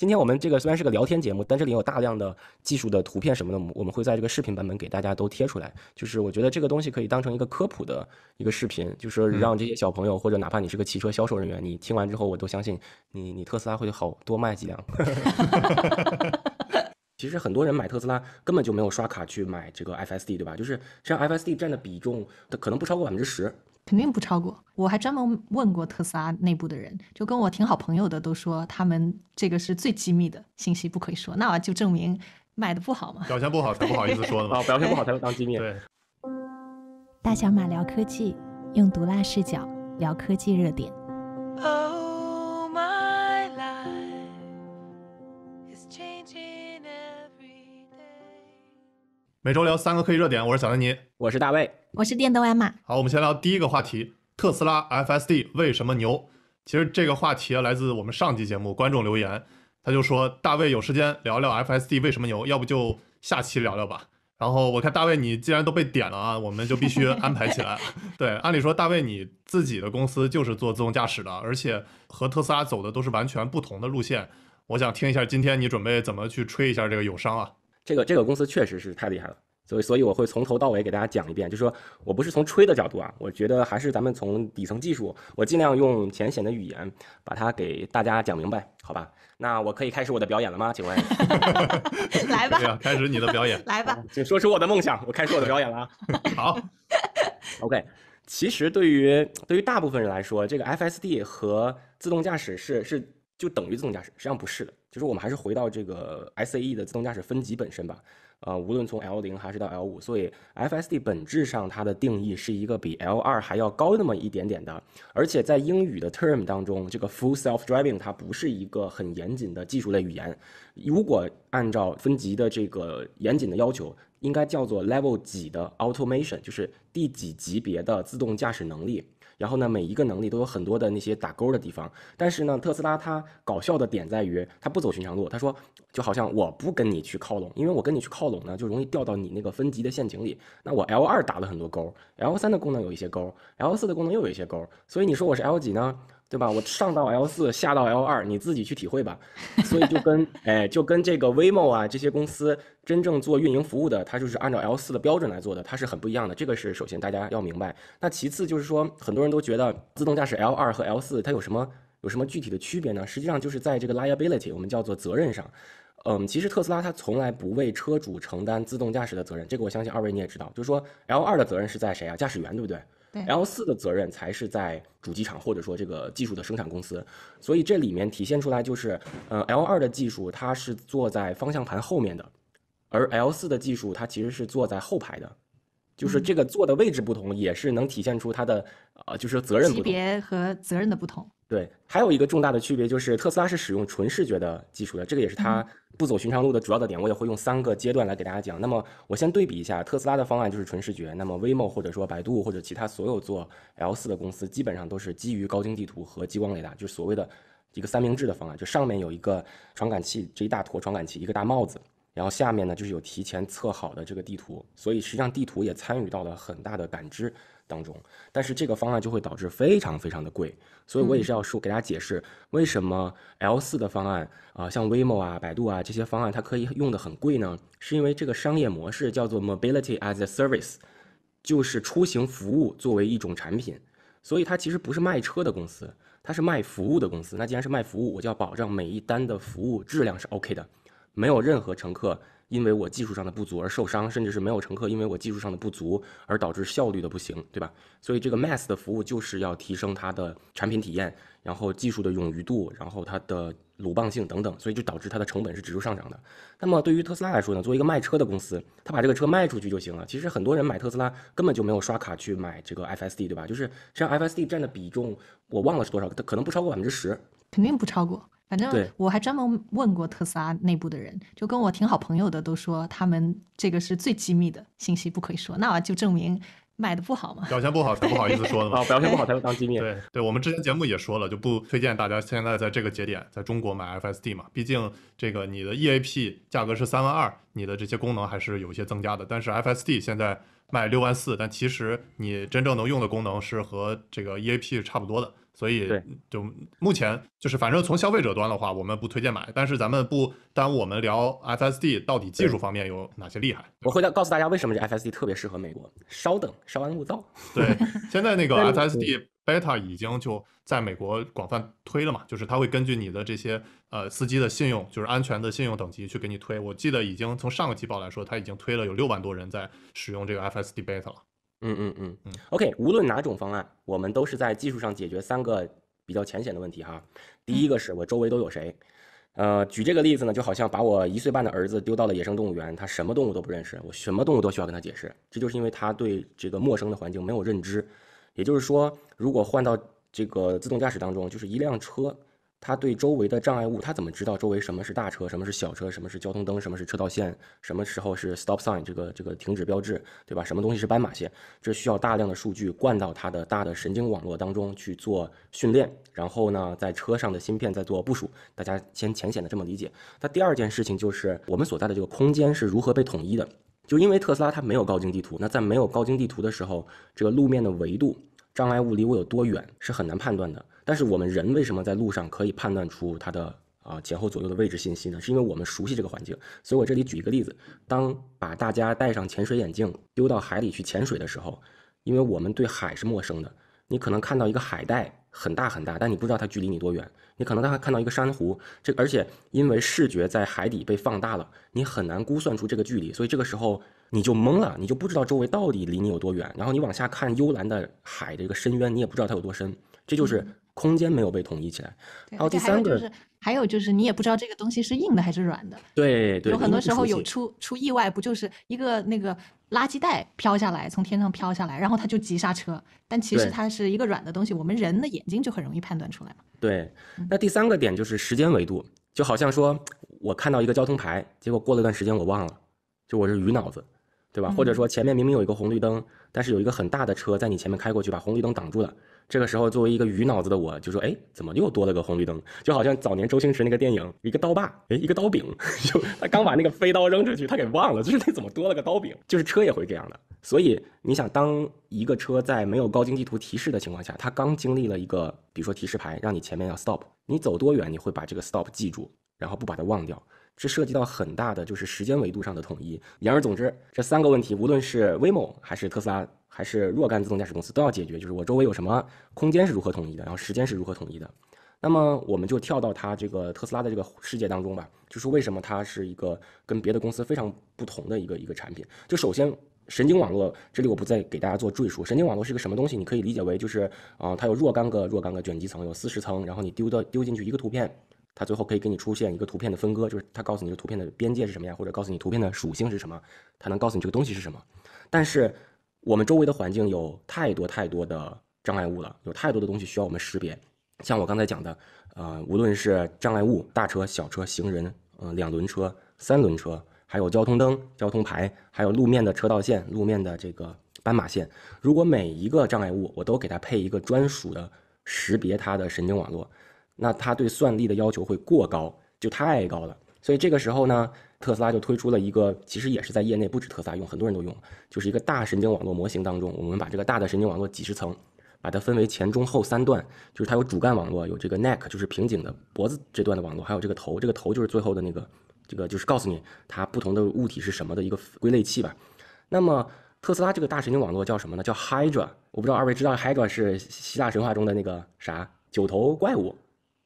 今天我们这个虽然是个聊天节目，但这里有大量的技术的图片什么的，我我们会在这个视频版本给大家都贴出来。就是我觉得这个东西可以当成一个科普的一个视频，就是让这些小朋友或者哪怕你是个汽车销售人员，你听完之后，我都相信你你特斯拉会好多卖几辆。其实很多人买特斯拉根本就没有刷卡去买这个 F S D 对吧？就是像 F S D 占的比重，它可能不超过百分之十。肯定不超过。我还专门问过特斯拉内部的人，就跟我挺好朋友的，都说他们这个是最机密的信息，不可以说。那我就证明卖的不好嘛，表现不好才不好意思说的嘛，表现不好才会当机密。对。大小马聊科技，用毒辣视角聊科技热点。每周聊三个科技热点，我是小丹尼，我是大卫，我是电动艾玛。好，我们先聊第一个话题，特斯拉 FSD 为什么牛？其实这个话题来自我们上期节目观众留言，他就说大卫有时间聊聊 FSD 为什么牛，要不就下期聊聊吧。然后我看大卫，你既然都被点了啊，我们就必须安排起来。对，按理说大卫你自己的公司就是做自动驾驶的，而且和特斯拉走的都是完全不同的路线。我想听一下今天你准备怎么去吹一下这个友商啊？这个这个公司确实是太厉害了，所以所以我会从头到尾给大家讲一遍，就说我不是从吹的角度啊，我觉得还是咱们从底层技术，我尽量用浅显的语言把它给大家讲明白，好吧？那我可以开始我的表演了吗？请问？来吧，开始你的表演，来吧，请说出我的梦想，我开始我的表演了。好，OK，其实对于对于大部分人来说，这个 FSD 和自动驾驶是是。就等于自动驾驶，实际上不是的，就是我们还是回到这个 SAE 的自动驾驶分级本身吧。呃，无论从 L 零还是到 L 五，所以 FSD 本质上它的定义是一个比 L 二还要高那么一点点的，而且在英语的 term 当中，这个 full self driving 它不是一个很严谨的技术类语言。如果按照分级的这个严谨的要求，应该叫做 level 几的 automation，就是第几级别的自动驾驶能力。然后呢，每一个能力都有很多的那些打勾的地方，但是呢，特斯拉它搞笑的点在于它不走寻常路。他说，就好像我不跟你去靠拢，因为我跟你去靠拢呢，就容易掉到你那个分级的陷阱里。那我 L 二打了很多勾，L 三的功能有一些勾，L 四的功能又有一些勾，所以你说我是 L 几呢？对吧？我上到 L 四，下到 L 二，你自己去体会吧。所以就跟，哎，就跟这个 Waymo 啊这些公司真正做运营服务的，它就是按照 L 四的标准来做的，它是很不一样的。这个是首先大家要明白。那其次就是说，很多人都觉得自动驾驶 L 二和 L 四它有什么有什么具体的区别呢？实际上就是在这个 liability，我们叫做责任上，嗯，其实特斯拉它从来不为车主承担自动驾驶的责任。这个我相信二位你也知道，就是说 L 二的责任是在谁啊？驾驶员，对不对？L 四的责任才是在主机厂或者说这个技术的生产公司，所以这里面体现出来就是，呃，L 二的技术它是坐在方向盘后面的，而 L 四的技术它其实是坐在后排的，就是这个坐的位置不同，也是能体现出它的，呃，就是责任不级别和责任的不同。对，还有一个重大的区别就是特斯拉是使用纯视觉的技术的，这个也是它。不走寻常路的主要的点，我也会用三个阶段来给大家讲。那么我先对比一下特斯拉的方案，就是纯视觉。那么 Waymo 或者说百度或者其他所有做 L4 的公司，基本上都是基于高精地图和激光雷达，就是所谓的一个三明治的方案，就上面有一个传感器，这一大坨传感器一个大帽子，然后下面呢就是有提前测好的这个地图，所以实际上地图也参与到了很大的感知。当中，但是这个方案就会导致非常非常的贵，所以我也是要说给大家解释，为什么 L 四的方案啊，像 Waymo 啊、百度啊这些方案，它可以用的很贵呢？是因为这个商业模式叫做 Mobility as a Service，就是出行服务作为一种产品，所以它其实不是卖车的公司，它是卖服务的公司。那既然是卖服务，我就要保证每一单的服务质量是 OK 的，没有任何乘客。因为我技术上的不足而受伤，甚至是没有乘客，因为我技术上的不足而导致效率的不行，对吧？所以这个 Mass 的服务就是要提升它的产品体验，然后技术的冗余度，然后它的鲁棒性等等，所以就导致它的成本是指数上涨的。那么对于特斯拉来说呢？作为一个卖车的公司，他把这个车卖出去就行了。其实很多人买特斯拉根本就没有刷卡去买这个 FSD，对吧？就是像 FSD 占的比重，我忘了是多少，它可能不超过百分之十，肯定不超过。反正我还专门问过特斯拉内部的人，就跟我挺好朋友的，都说他们这个是最机密的信息不可以说，那就证明卖的不好嘛。表现不好才不好意思说的嘛。啊，表现不好才会当机密。对对，我们之前节目也说了，就不推荐大家现在在这个节点在中国买 FSD 嘛，毕竟这个你的 EAP 价格是三万二，你的这些功能还是有一些增加的，但是 FSD 现在卖六万四，但其实你真正能用的功能是和这个 EAP 是差不多的。所以，就目前就是，反正从消费者端的话，我们不推荐买。但是咱们不耽误我们聊 F S D 到底技术方面有哪些厉害。我会告诉大家为什么这 F S D 特别适合美国。稍等，稍安勿躁。对，现在那个 F S D Beta 已经就在美国广泛推了嘛，就是它会根据你的这些呃司机的信用，就是安全的信用等级去给你推。我记得已经从上个季报来说，它已经推了有六万多人在使用这个 F S D Beta 了。嗯嗯嗯嗯，OK，无论哪种方案，我们都是在技术上解决三个比较浅显的问题哈。第一个是我周围都有谁，呃，举这个例子呢，就好像把我一岁半的儿子丢到了野生动物园，他什么动物都不认识，我什么动物都需要跟他解释，这就是因为他对这个陌生的环境没有认知。也就是说，如果换到这个自动驾驶当中，就是一辆车。它对周围的障碍物，它怎么知道周围什么是大车，什么是小车，什么是交通灯，什么是车道线，什么时候是 stop sign 这个这个停止标志，对吧？什么东西是斑马线？这需要大量的数据灌到它的大的神经网络当中去做训练，然后呢，在车上的芯片在做部署。大家先浅显的这么理解。那第二件事情就是我们所在的这个空间是如何被统一的？就因为特斯拉它没有高精地图，那在没有高精地图的时候，这个路面的维度，障碍物离我有多远是很难判断的。但是我们人为什么在路上可以判断出它的啊前后左右的位置信息呢？是因为我们熟悉这个环境。所以我这里举一个例子：当把大家戴上潜水眼镜丢到海里去潜水的时候，因为我们对海是陌生的，你可能看到一个海带很大很大，但你不知道它距离你多远。你可能他还看到一个珊瑚，这而且因为视觉在海底被放大了，你很难估算出这个距离，所以这个时候你就懵了，你就不知道周围到底离你有多远。然后你往下看幽蓝的海的一个深渊，你也不知道它有多深。这就是空间没有被统一起来。然后第三个，就是，还有就是你也不知道这个东西是硬的还是软的。对对，有很多时候有出出意外，不就是一个那个垃圾袋飘下来，从天上飘下来，然后它就急刹车，但其实它是一个软的东西，我们人的眼睛就很容易判断出来嘛。对，那第三个点就是时间维度，就好像说我看到一个交通牌，结果过了段时间我忘了，就我是鱼脑子，对吧？或者说前面明明有一个红绿灯，但是有一个很大的车在你前面开过去，把红绿灯挡住了。这个时候，作为一个鱼脑子的我，就说：“哎，怎么又多了个红绿灯？就好像早年周星驰那个电影，一个刀把，哎，一个刀柄，就他刚把那个飞刀扔出去，他给忘了，就是那怎么多了个刀柄？就是车也会这样的。所以，你想，当一个车在没有高精地图提示的情况下，它刚经历了一个，比如说提示牌，让你前面要 stop，你走多远，你会把这个 stop 记住，然后不把它忘掉，这涉及到很大的就是时间维度上的统一。言而总之，这三个问题，无论是威猛还是特斯拉。还是若干自动驾驶公司都要解决，就是我周围有什么空间是如何统一的，然后时间是如何统一的。那么我们就跳到它这个特斯拉的这个世界当中吧，就是为什么它是一个跟别的公司非常不同的一个一个产品。就首先神经网络，这里我不再给大家做赘述。神经网络是个什么东西？你可以理解为就是啊，它有若干个若干个卷积层，有四十层，然后你丢到丢进去一个图片，它最后可以给你出现一个图片的分割，就是它告诉你这图片的边界是什么呀，或者告诉你图片的属性是什么，它能告诉你这个东西是什么。但是我们周围的环境有太多太多的障碍物了，有太多的东西需要我们识别。像我刚才讲的，呃，无论是障碍物、大车、小车、行人，呃，两轮车、三轮车，还有交通灯、交通牌，还有路面的车道线、路面的这个斑马线。如果每一个障碍物我都给它配一个专属的识别它的神经网络，那它对算力的要求会过高，就太高了。所以这个时候呢，特斯拉就推出了一个，其实也是在业内不止特斯拉用，很多人都用，就是一个大神经网络模型当中，我们把这个大的神经网络几十层，把它分为前中后三段，就是它有主干网络，有这个 neck，就是瓶颈的脖子这段的网络，还有这个头，这个头就是最后的那个，这个就是告诉你它不同的物体是什么的一个归类器吧。那么特斯拉这个大神经网络叫什么呢？叫 Hydra。我不知道二位知道 Hydra 是希腊神话中的那个啥九头怪物。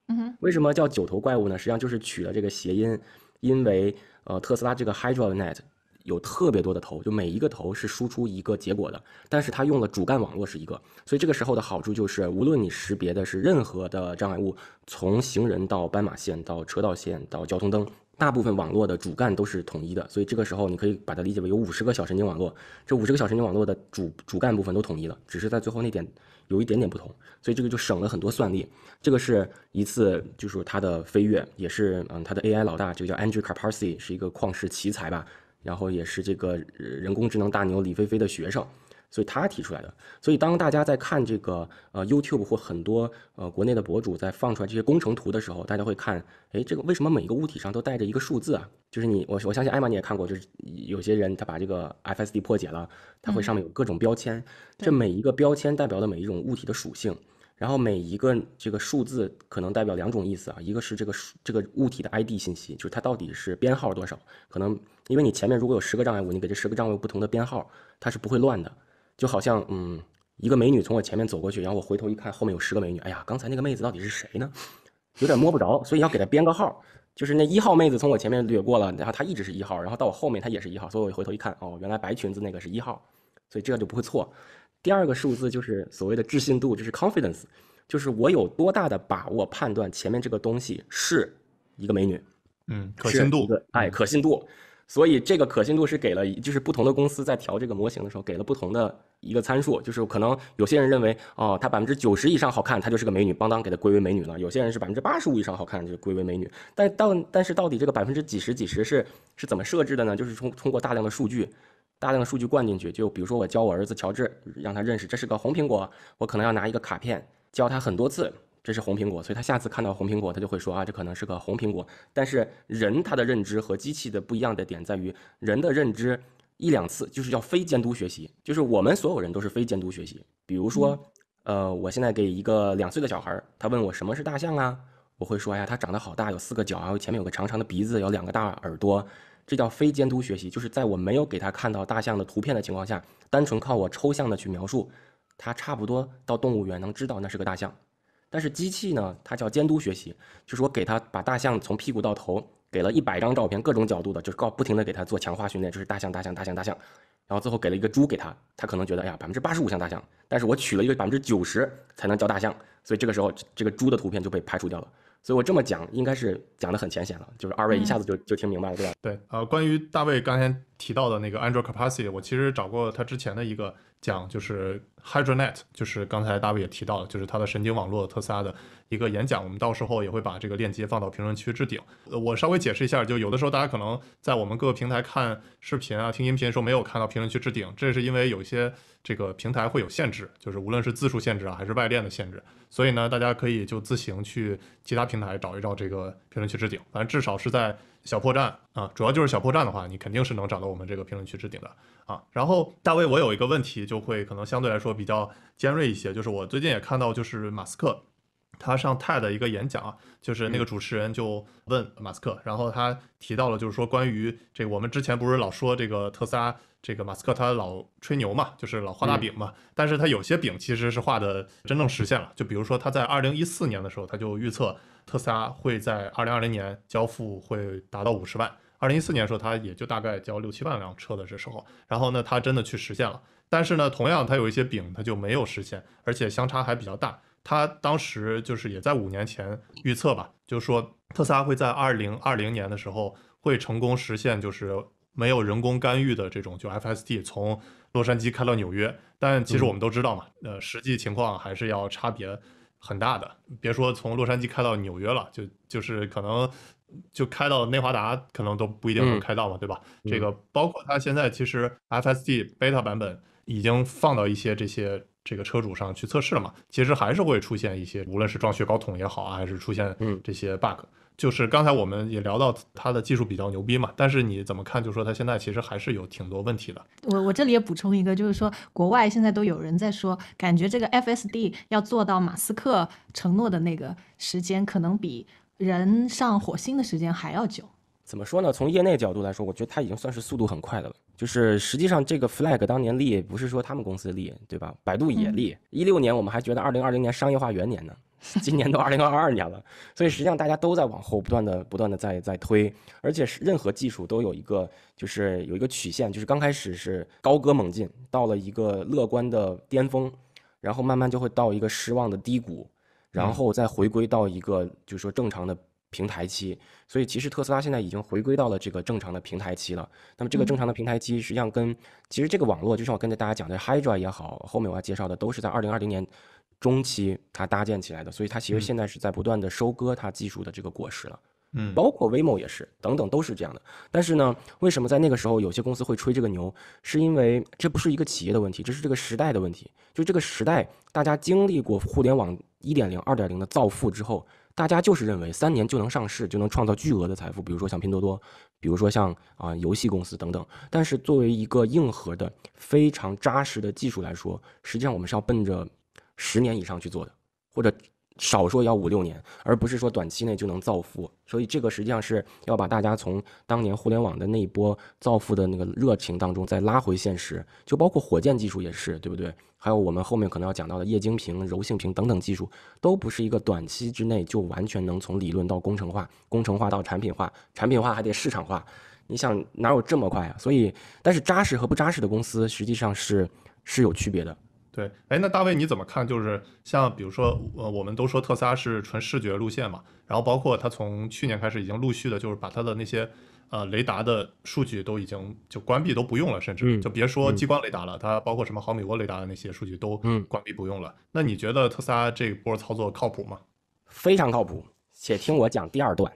哼，为什么叫九头怪物呢？实际上就是取了这个谐音，因为呃，特斯拉这个 Hydro Net 有特别多的头，就每一个头是输出一个结果的，但是它用了主干网络是一个，所以这个时候的好处就是，无论你识别的是任何的障碍物，从行人到斑马线到车道线到交通灯，大部分网络的主干都是统一的，所以这个时候你可以把它理解为有五十个小神经网络，这五十个小神经网络的主主干部分都统一了，只是在最后那点。有一点点不同，所以这个就省了很多算力。这个是一次，就是它的飞跃，也是嗯，它的 AI 老大，这个叫 Andrew Carpasi，是一个旷世奇才吧，然后也是这个人工智能大牛李飞飞的学生。所以他提出来的。所以当大家在看这个呃 YouTube 或很多呃国内的博主在放出来这些工程图的时候，大家会看，哎，这个为什么每一个物体上都带着一个数字啊？就是你我我相信艾玛你也看过，就是有些人他把这个 FSD 破解了，它会上面有各种标签。这每一个标签代表的每一种物体的属性，然后每一个这个数字可能代表两种意思啊，一个是这个数这个物体的 ID 信息，就是它到底是编号多少。可能因为你前面如果有十个障碍物，你给这十个障碍物不同的编号，它是不会乱的。就好像，嗯，一个美女从我前面走过去，然后我回头一看，后面有十个美女。哎呀，刚才那个妹子到底是谁呢？有点摸不着，所以要给她编个号。就是那一号妹子从我前面掠过了，然后她一直是一号，然后到我后面她也是一号，所以我回头一看，哦，原来白裙子那个是一号，所以这样就不会错。第二个数字就是所谓的置信度，就是 confidence，就是我有多大的把握判断前面这个东西是一个美女。嗯，可信度，哎，可信度。所以这个可信度是给了，就是不同的公司在调这个模型的时候给了不同的一个参数，就是可能有些人认为，哦，她百分之九十以上好看，她就是个美女，邦当给她归为美女了；有些人是百分之八十五以上好看就归为美女。但到但是到底这个百分之几十几十是是怎么设置的呢？就是从通过大量的数据，大量的数据灌进去，就比如说我教我儿子乔治让他认识这是个红苹果，我可能要拿一个卡片教他很多次。这是红苹果，所以他下次看到红苹果，他就会说啊，这可能是个红苹果。但是人他的认知和机器的不一样的点在于，人的认知一两次就是要非监督学习，就是我们所有人都是非监督学习。比如说，呃，我现在给一个两岁的小孩，他问我什么是大象啊，我会说呀，它长得好大，有四个脚，然后前面有个长长的鼻子，有两个大耳朵，这叫非监督学习，就是在我没有给他看到大象的图片的情况下，单纯靠我抽象的去描述，他差不多到动物园能知道那是个大象。但是机器呢，它叫监督学习，就是我给它把大象从屁股到头给了一百张照片，各种角度的，就是告不停的给它做强化训练，就是大象大象大象大象，然后最后给了一个猪给它，它可能觉得，哎呀，百分之八十五像大象，但是我取了一个百分之九十才能叫大象，所以这个时候这个猪的图片就被排除掉了。所以我这么讲，应该是讲的很浅显了，就是二位一下子就就听明白了，对吧？对，呃，关于大卫刚才。提到的那个 a n d r e Capacity，我其实找过他之前的一个讲，就是 HydroNet，就是刚才大卫也提到的，就是他的神经网络特斯拉的一个演讲，我们到时候也会把这个链接放到评论区置顶。呃，我稍微解释一下，就有的时候大家可能在我们各个平台看视频啊、听音频的时候没有看到评论区置顶，这是因为有些这个平台会有限制，就是无论是字数限制啊，还是外链的限制，所以呢，大家可以就自行去其他平台找一找这个评论区置顶，反正至少是在。小破站啊，主要就是小破站的话，你肯定是能找到我们这个评论区置顶的啊。然后大卫，我有一个问题，就会可能相对来说比较尖锐一些，就是我最近也看到，就是马斯克。他上泰的一个演讲啊，就是那个主持人就问马斯克，然后他提到了，就是说关于这我们之前不是老说这个特斯拉，这个马斯克他老吹牛嘛，就是老画大饼嘛。但是他有些饼其实是画的真正实现了，就比如说他在二零一四年的时候，他就预测特斯拉会在二零二零年交付会达到五十万，二零一四年时候他也就大概交六七万辆车的这时候，然后呢他真的去实现了。但是呢，同样他有一些饼他就没有实现，而且相差还比较大。他当时就是也在五年前预测吧，就说特斯拉会在二零二零年的时候会成功实现，就是没有人工干预的这种就 FSD 从洛杉矶开到纽约。但其实我们都知道嘛，呃，实际情况还是要差别很大的，别说从洛杉矶开到纽约了，就就是可能就开到内华达，可能都不一定能开到嘛，对吧？这个包括它现在其实 FSD beta 版本已经放到一些这些。这个车主上去测试了嘛，其实还是会出现一些，无论是撞雪糕桶也好啊，还是出现这些 bug，就是刚才我们也聊到它的技术比较牛逼嘛，但是你怎么看？就说它现在其实还是有挺多问题的。我我这里也补充一个，就是说国外现在都有人在说，感觉这个 F S D 要做到马斯克承诺的那个时间，可能比人上火星的时间还要久。怎么说呢？从业内角度来说，我觉得它已经算是速度很快的了。就是实际上这个 flag 当年立不是说他们公司立，对吧？百度也立。一六年我们还觉得二零二零年商业化元年呢，今年都二零二二年了，所以实际上大家都在往后不断的、不断的在在推。而且是任何技术都有一个，就是有一个曲线，就是刚开始是高歌猛进，到了一个乐观的巅峰，然后慢慢就会到一个失望的低谷，然后再回归到一个就是说正常的。平台期，所以其实特斯拉现在已经回归到了这个正常的平台期了。那么这个正常的平台期，实际上跟其实这个网络，就像我跟大家讲的 h y d r a 也好，后面我要介绍的都是在二零二零年中期它搭建起来的，所以它其实现在是在不断的收割它技术的这个果实了。嗯，包括 Waymo 也是，等等都是这样的。但是呢，为什么在那个时候有些公司会吹这个牛？是因为这不是一个企业的问题，这是这个时代的问题。就这个时代，大家经历过互联网一点零、二点零的造富之后。大家就是认为三年就能上市，就能创造巨额的财富，比如说像拼多多，比如说像啊游戏公司等等。但是作为一个硬核的、非常扎实的技术来说，实际上我们是要奔着十年以上去做的，或者少说也要五六年，而不是说短期内就能造富。所以这个实际上是要把大家从当年互联网的那一波造富的那个热情当中再拉回现实。就包括火箭技术也是，对不对？还有我们后面可能要讲到的液晶屏、柔性屏等等技术，都不是一个短期之内就完全能从理论到工程化、工程化到产品化、产品化还得市场化。你想哪有这么快啊？所以，但是扎实和不扎实的公司实际上是是有区别的。对，哎，那大卫你怎么看？就是像比如说，呃，我们都说特斯拉是纯视觉路线嘛，然后包括它从去年开始已经陆续的，就是把它的那些。呃，雷达的数据都已经就关闭，都不用了，甚至就别说激光雷达了，它包括什么毫米波雷达的那些数据都关闭不用了。那你觉得特斯拉这波操作靠谱吗？非常靠谱，且听我讲第二段。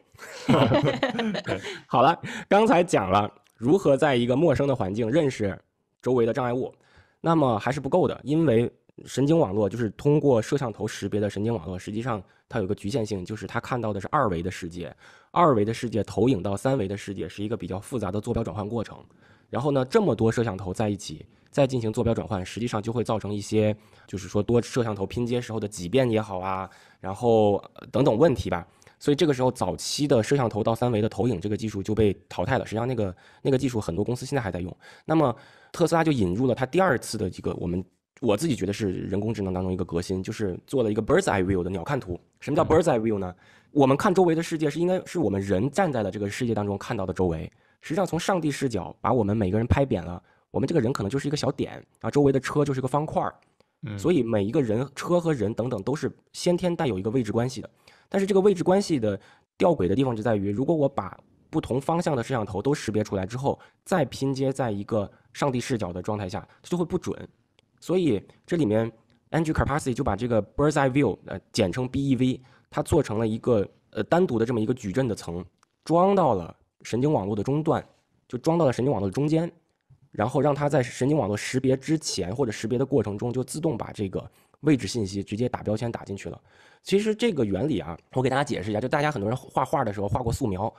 好了，刚才讲了如何在一个陌生的环境认识周围的障碍物，那么还是不够的，因为。神经网络就是通过摄像头识别的神经网络，实际上它有个局限性，就是它看到的是二维的世界，二维的世界投影到三维的世界是一个比较复杂的坐标转换过程。然后呢，这么多摄像头在一起再进行坐标转换，实际上就会造成一些，就是说多摄像头拼接时候的畸变也好啊，然后等等问题吧。所以这个时候，早期的摄像头到三维的投影这个技术就被淘汰了。实际上，那个那个技术很多公司现在还在用。那么特斯拉就引入了它第二次的这个我们。我自己觉得是人工智能当中一个革新，就是做了一个 Bird's Eye View 的鸟瞰图。什么叫 Bird's Eye View 呢？我们看周围的世界是应该，是我们人站在了这个世界当中看到的周围。实际上，从上帝视角把我们每个人拍扁了，我们这个人可能就是一个小点，啊，周围的车就是个方块。嗯，所以每一个人、车和人等等都是先天带有一个位置关系的。但是这个位置关系的吊诡的地方就在于，如果我把不同方向的摄像头都识别出来之后，再拼接在一个上帝视角的状态下，它就会不准。所以这里面，Andrew Carpasi 就把这个 Bird's Eye View，呃，简称 BEV，它做成了一个呃单独的这么一个矩阵的层，装到了神经网络的中段，就装到了神经网络的中间，然后让它在神经网络识别之前或者识别的过程中，就自动把这个位置信息直接打标签打进去了。其实这个原理啊，我给大家解释一下，就大家很多人画画的时候画过素描，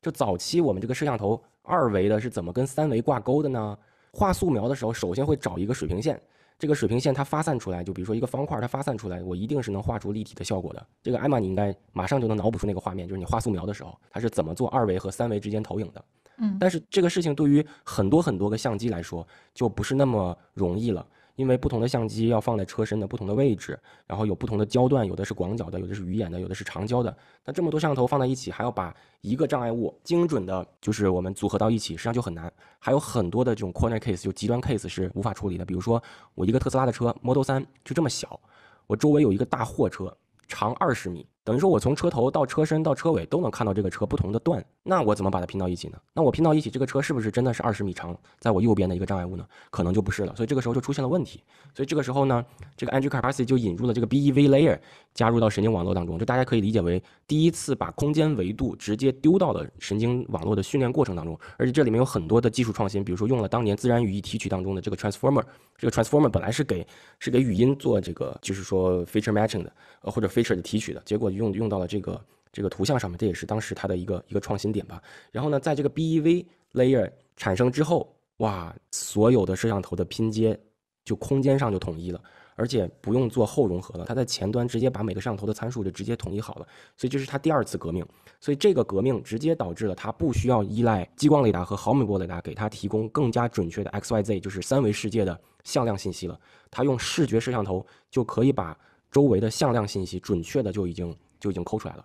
就早期我们这个摄像头二维的是怎么跟三维挂钩的呢？画素描的时候，首先会找一个水平线。这个水平线它发散出来，就比如说一个方块它发散出来，我一定是能画出立体的效果的。这个艾玛，你应该马上就能脑补出那个画面，就是你画素描的时候，它是怎么做二维和三维之间投影的。嗯，但是这个事情对于很多很多个相机来说，就不是那么容易了。因为不同的相机要放在车身的不同的位置，然后有不同的焦段，有的是广角的，有的是鱼眼的，有的是长焦的。那这么多摄像头放在一起，还要把一个障碍物精准的，就是我们组合到一起，实际上就很难。还有很多的这种 corner case，就极端 case 是无法处理的。比如说，我一个特斯拉的车 Model 3就这么小，我周围有一个大货车，长二十米。等于说，我从车头到车身到车尾都能看到这个车不同的段，那我怎么把它拼到一起呢？那我拼到一起，这个车是不是真的是二十米长，在我右边的一个障碍物呢？可能就不是了。所以这个时候就出现了问题。所以这个时候呢，这个 Andre Carpathy 就引入了这个 BEV layer，加入到神经网络当中，就大家可以理解为第一次把空间维度直接丢到了神经网络的训练过程当中。而且这里面有很多的技术创新，比如说用了当年自然语义提取当中的这个 transformer。这个 transformer 本来是给是给语音做这个就是说 feature matching 的，呃或者 feature 的提取的结果。用用到了这个这个图像上面，这也是当时它的一个一个创新点吧。然后呢，在这个 BEV layer 产生之后，哇，所有的摄像头的拼接就空间上就统一了，而且不用做后融合了，它在前端直接把每个摄像头的参数就直接统一好了。所以这是它第二次革命。所以这个革命直接导致了它不需要依赖激光雷达和毫米波雷达给它提供更加准确的 XYZ，就是三维世界的向量信息了。它用视觉摄像头就可以把周围的向量信息准确的就已经。就已经抠出来了，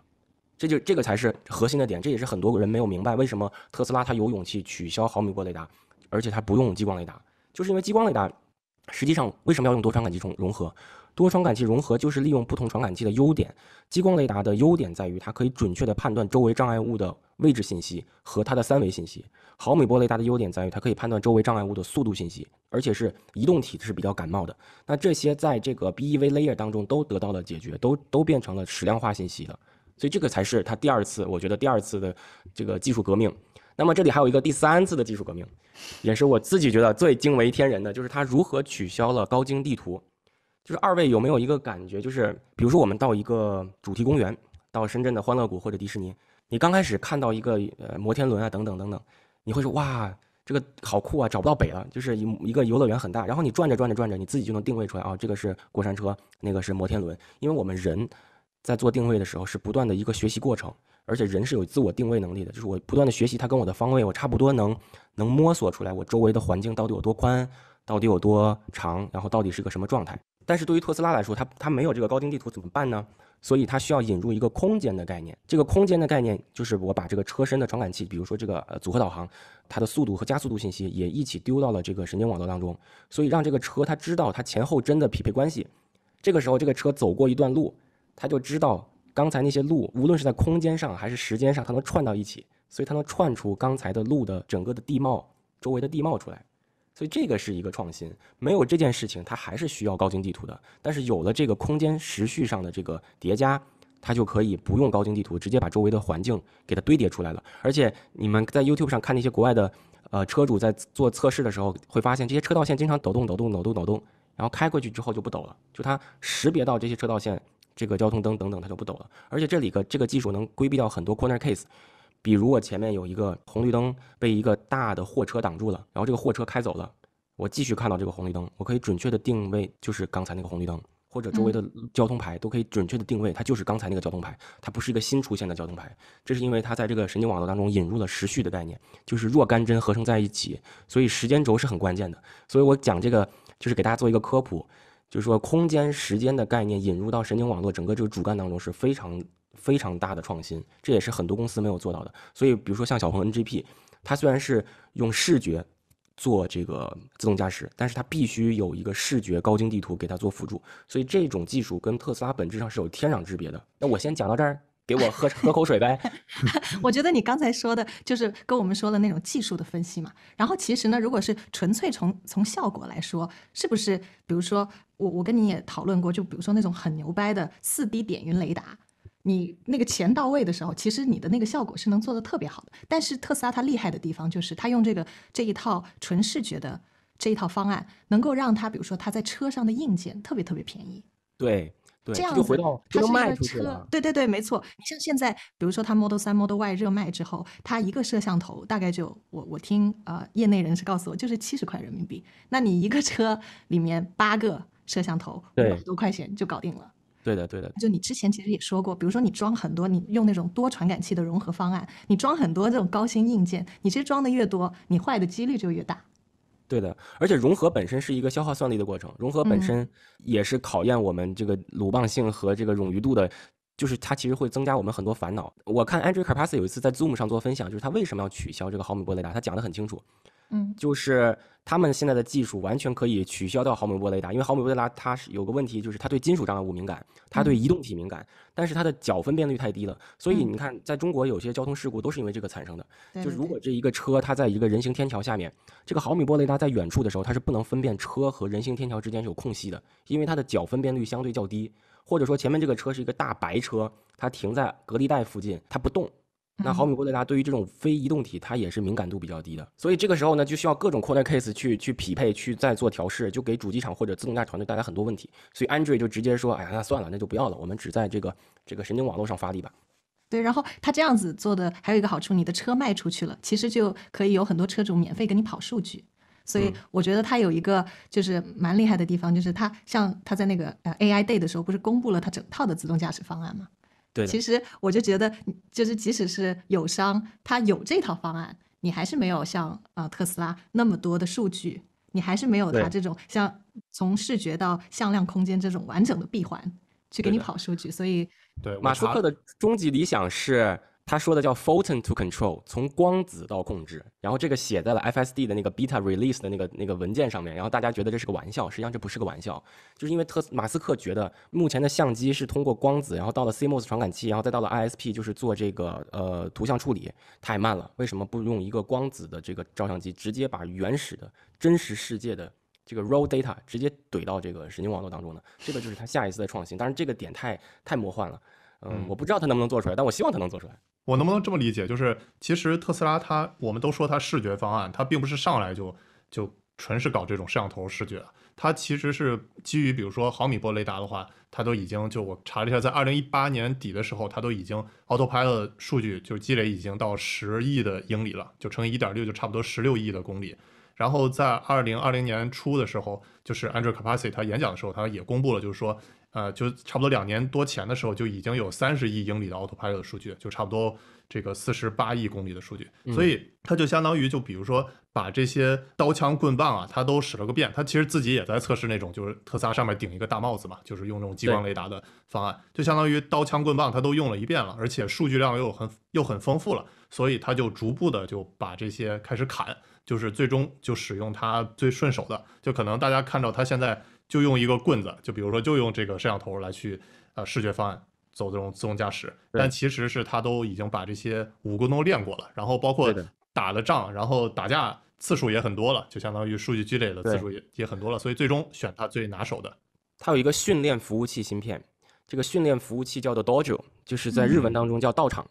这就这个才是核心的点，这也是很多人没有明白为什么特斯拉它有勇气取消毫米波雷达，而且它不用激光雷达，就是因为激光雷达实际上为什么要用多传感器重融合？多传感器融合就是利用不同传感器的优点，激光雷达的优点在于它可以准确的判断周围障碍物的位置信息和它的三维信息，毫米波雷达的优点在于它可以判断周围障碍物的速度信息，而且是移动体是比较感冒的。那这些在这个 BEV layer 当中都得到了解决，都都变成了矢量化信息的，所以这个才是它第二次，我觉得第二次的这个技术革命。那么这里还有一个第三次的技术革命，也是我自己觉得最惊为天人的，就是它如何取消了高精地图。就是二位有没有一个感觉？就是比如说我们到一个主题公园，到深圳的欢乐谷或者迪士尼，你刚开始看到一个呃摩天轮啊等等等等，你会说哇这个好酷啊找不到北了。就是一一个游乐园很大，然后你转着转着转着，你自己就能定位出来啊这个是过山车，那个是摩天轮。因为我们人在做定位的时候是不断的一个学习过程，而且人是有自我定位能力的，就是我不断的学习，它跟我的方位我差不多能能摸索出来我周围的环境到底有多宽，到底有多长，然后到底是个什么状态。但是对于特斯拉来说，它它没有这个高精地图怎么办呢？所以它需要引入一个空间的概念。这个空间的概念就是我把这个车身的传感器，比如说这个呃组合导航，它的速度和加速度信息也一起丢到了这个神经网络当中。所以让这个车它知道它前后帧的匹配关系。这个时候这个车走过一段路，它就知道刚才那些路，无论是在空间上还是时间上，它能串到一起，所以它能串出刚才的路的整个的地貌周围的地貌出来。所以这个是一个创新，没有这件事情，它还是需要高精地图的。但是有了这个空间时序上的这个叠加，它就可以不用高精地图，直接把周围的环境给它堆叠出来了。而且你们在 YouTube 上看那些国外的，呃，车主在做测试的时候，会发现这些车道线经常抖动、抖动、抖动、抖动，然后开过去之后就不抖了，就它识别到这些车道线、这个交通灯等等，它就不抖了。而且这里个这个技术能规避掉很多 corner case。比如我前面有一个红绿灯被一个大的货车挡住了，然后这个货车开走了，我继续看到这个红绿灯，我可以准确的定位就是刚才那个红绿灯，或者周围的交通牌都可以准确的定位，它就是刚才那个交通牌，它不是一个新出现的交通牌。这是因为它在这个神经网络当中引入了时序的概念，就是若干帧合成在一起，所以时间轴是很关键的。所以我讲这个就是给大家做一个科普，就是说空间时间的概念引入到神经网络整个这个主干当中是非常。非常大的创新，这也是很多公司没有做到的。所以，比如说像小鹏 NGP，它虽然是用视觉做这个自动驾驶，但是它必须有一个视觉高精地图给它做辅助。所以，这种技术跟特斯拉本质上是有天壤之别的。那我先讲到这儿，给我喝 喝口水呗。我觉得你刚才说的就是跟我们说的那种技术的分析嘛。然后，其实呢，如果是纯粹从从效果来说，是不是？比如说，我我跟你也讨论过，就比如说那种很牛掰的四 D 点云雷达。你那个钱到位的时候，其实你的那个效果是能做的特别好的。但是特斯拉它厉害的地方就是，它用这个这一套纯视觉的这一套方案，能够让它比如说它在车上的硬件特别特别便宜。对对，这样子它是卖出去了。对对对，没错。你像现在，比如说它 Model 3、Model Y 热卖之后，它一个摄像头大概就我我听呃业内人士告诉我就是七十块人民币。那你一个车里面八个摄像头，五百多块钱就搞定了。对的，对的。就你之前其实也说过，比如说你装很多，你用那种多传感器的融合方案，你装很多这种高新硬件，你其实装的越多，你坏的几率就越大。对的，而且融合本身是一个消耗算力的过程，融合本身也是考验我们这个鲁棒性和这个冗余度的，就是它其实会增加我们很多烦恼。我看 Andrew Carpass 有一次在 Zoom 上做分享，就是他为什么要取消这个毫米波雷达，他讲的很清楚。嗯，就是他们现在的技术完全可以取消掉毫米波雷达，因为毫米波雷达它是有个问题，就是它对金属障碍物敏感，它对移动体敏感，但是它的角分辨率太低了。所以你看，在中国有些交通事故都是因为这个产生的。就是如果这一个车它在一个人行天桥下面，这个毫米波雷达在远处的时候，它是不能分辨车和人行天桥之间是有空隙的，因为它的角分辨率相对较低。或者说前面这个车是一个大白车，它停在隔离带附近，它不动。那毫米波雷达对于这种非移动体，它也是敏感度比较低的，所以这个时候呢，就需要各种扩 r case 去去匹配，去再做调试，就给主机厂或者自动驾驶团队带来很多问题。所以 Android 就直接说，哎，那算了，那就不要了，我们只在这个这个神经网络上发力吧。对，然后他这样子做的还有一个好处，你的车卖出去了，其实就可以有很多车主免费给你跑数据。所以我觉得他有一个就是蛮厉害的地方，就是他像他在那个呃 AI Day 的时候，不是公布了他整套的自动驾驶方案吗？对，其实我就觉得，就是即使是友商，他有这套方案，你还是没有像呃特斯拉那么多的数据，你还是没有他这种像从视觉到向量空间这种完整的闭环去给你跑数据。所以，对，马斯克的终极理想是。他说的叫 “Photon to Control”，从光子到控制，然后这个写在了 FSD 的那个 Beta Release 的那个那个文件上面，然后大家觉得这是个玩笑，实际上这不是个玩笑，就是因为特马斯克觉得目前的相机是通过光子，然后到了 CMOS 传感器，然后再到了 ISP，就是做这个呃图像处理太慢了，为什么不用一个光子的这个照相机，直接把原始的真实世界的这个 Raw Data 直接怼到这个神经网络当中呢？这个就是他下一次的创新，当然这个点太太魔幻了，嗯，我不知道他能不能做出来，但我希望他能做出来。我能不能这么理解？就是其实特斯拉它，我们都说它视觉方案，它并不是上来就就纯是搞这种摄像头视觉，它其实是基于，比如说毫米波雷达的话，它都已经就我查了一下，在二零一八年底的时候，它都已经 Autopilot 数据就积累已经到十亿的英里了，就乘以一点六，就差不多十六亿的公里。然后在二零二零年初的时候，就是 Andrew Capacity 他演讲的时候，他也公布了，就是说。呃，就差不多两年多前的时候，就已经有三十亿英里的 Autopilot 的数据，就差不多这个四十八亿公里的数据，所以它就相当于就比如说把这些刀枪棍棒啊，它都使了个遍。它其实自己也在测试那种，就是特斯拉上面顶一个大帽子嘛，就是用这种激光雷达的方案，就相当于刀枪棍棒它都用了一遍了，而且数据量又很又很丰富了，所以它就逐步的就把这些开始砍，就是最终就使用它最顺手的，就可能大家看到它现在。就用一个棍子，就比如说，就用这个摄像头来去呃视觉方案走这种自动驾驶，但其实是他都已经把这些武功都练过了，然后包括打了仗，然后打架次数也很多了，就相当于数据积累的次数也也很多了，所以最终选他最拿手的。它有一个训练服务器芯片，这个训练服务器叫做 Dojo，就是在日文当中叫道场。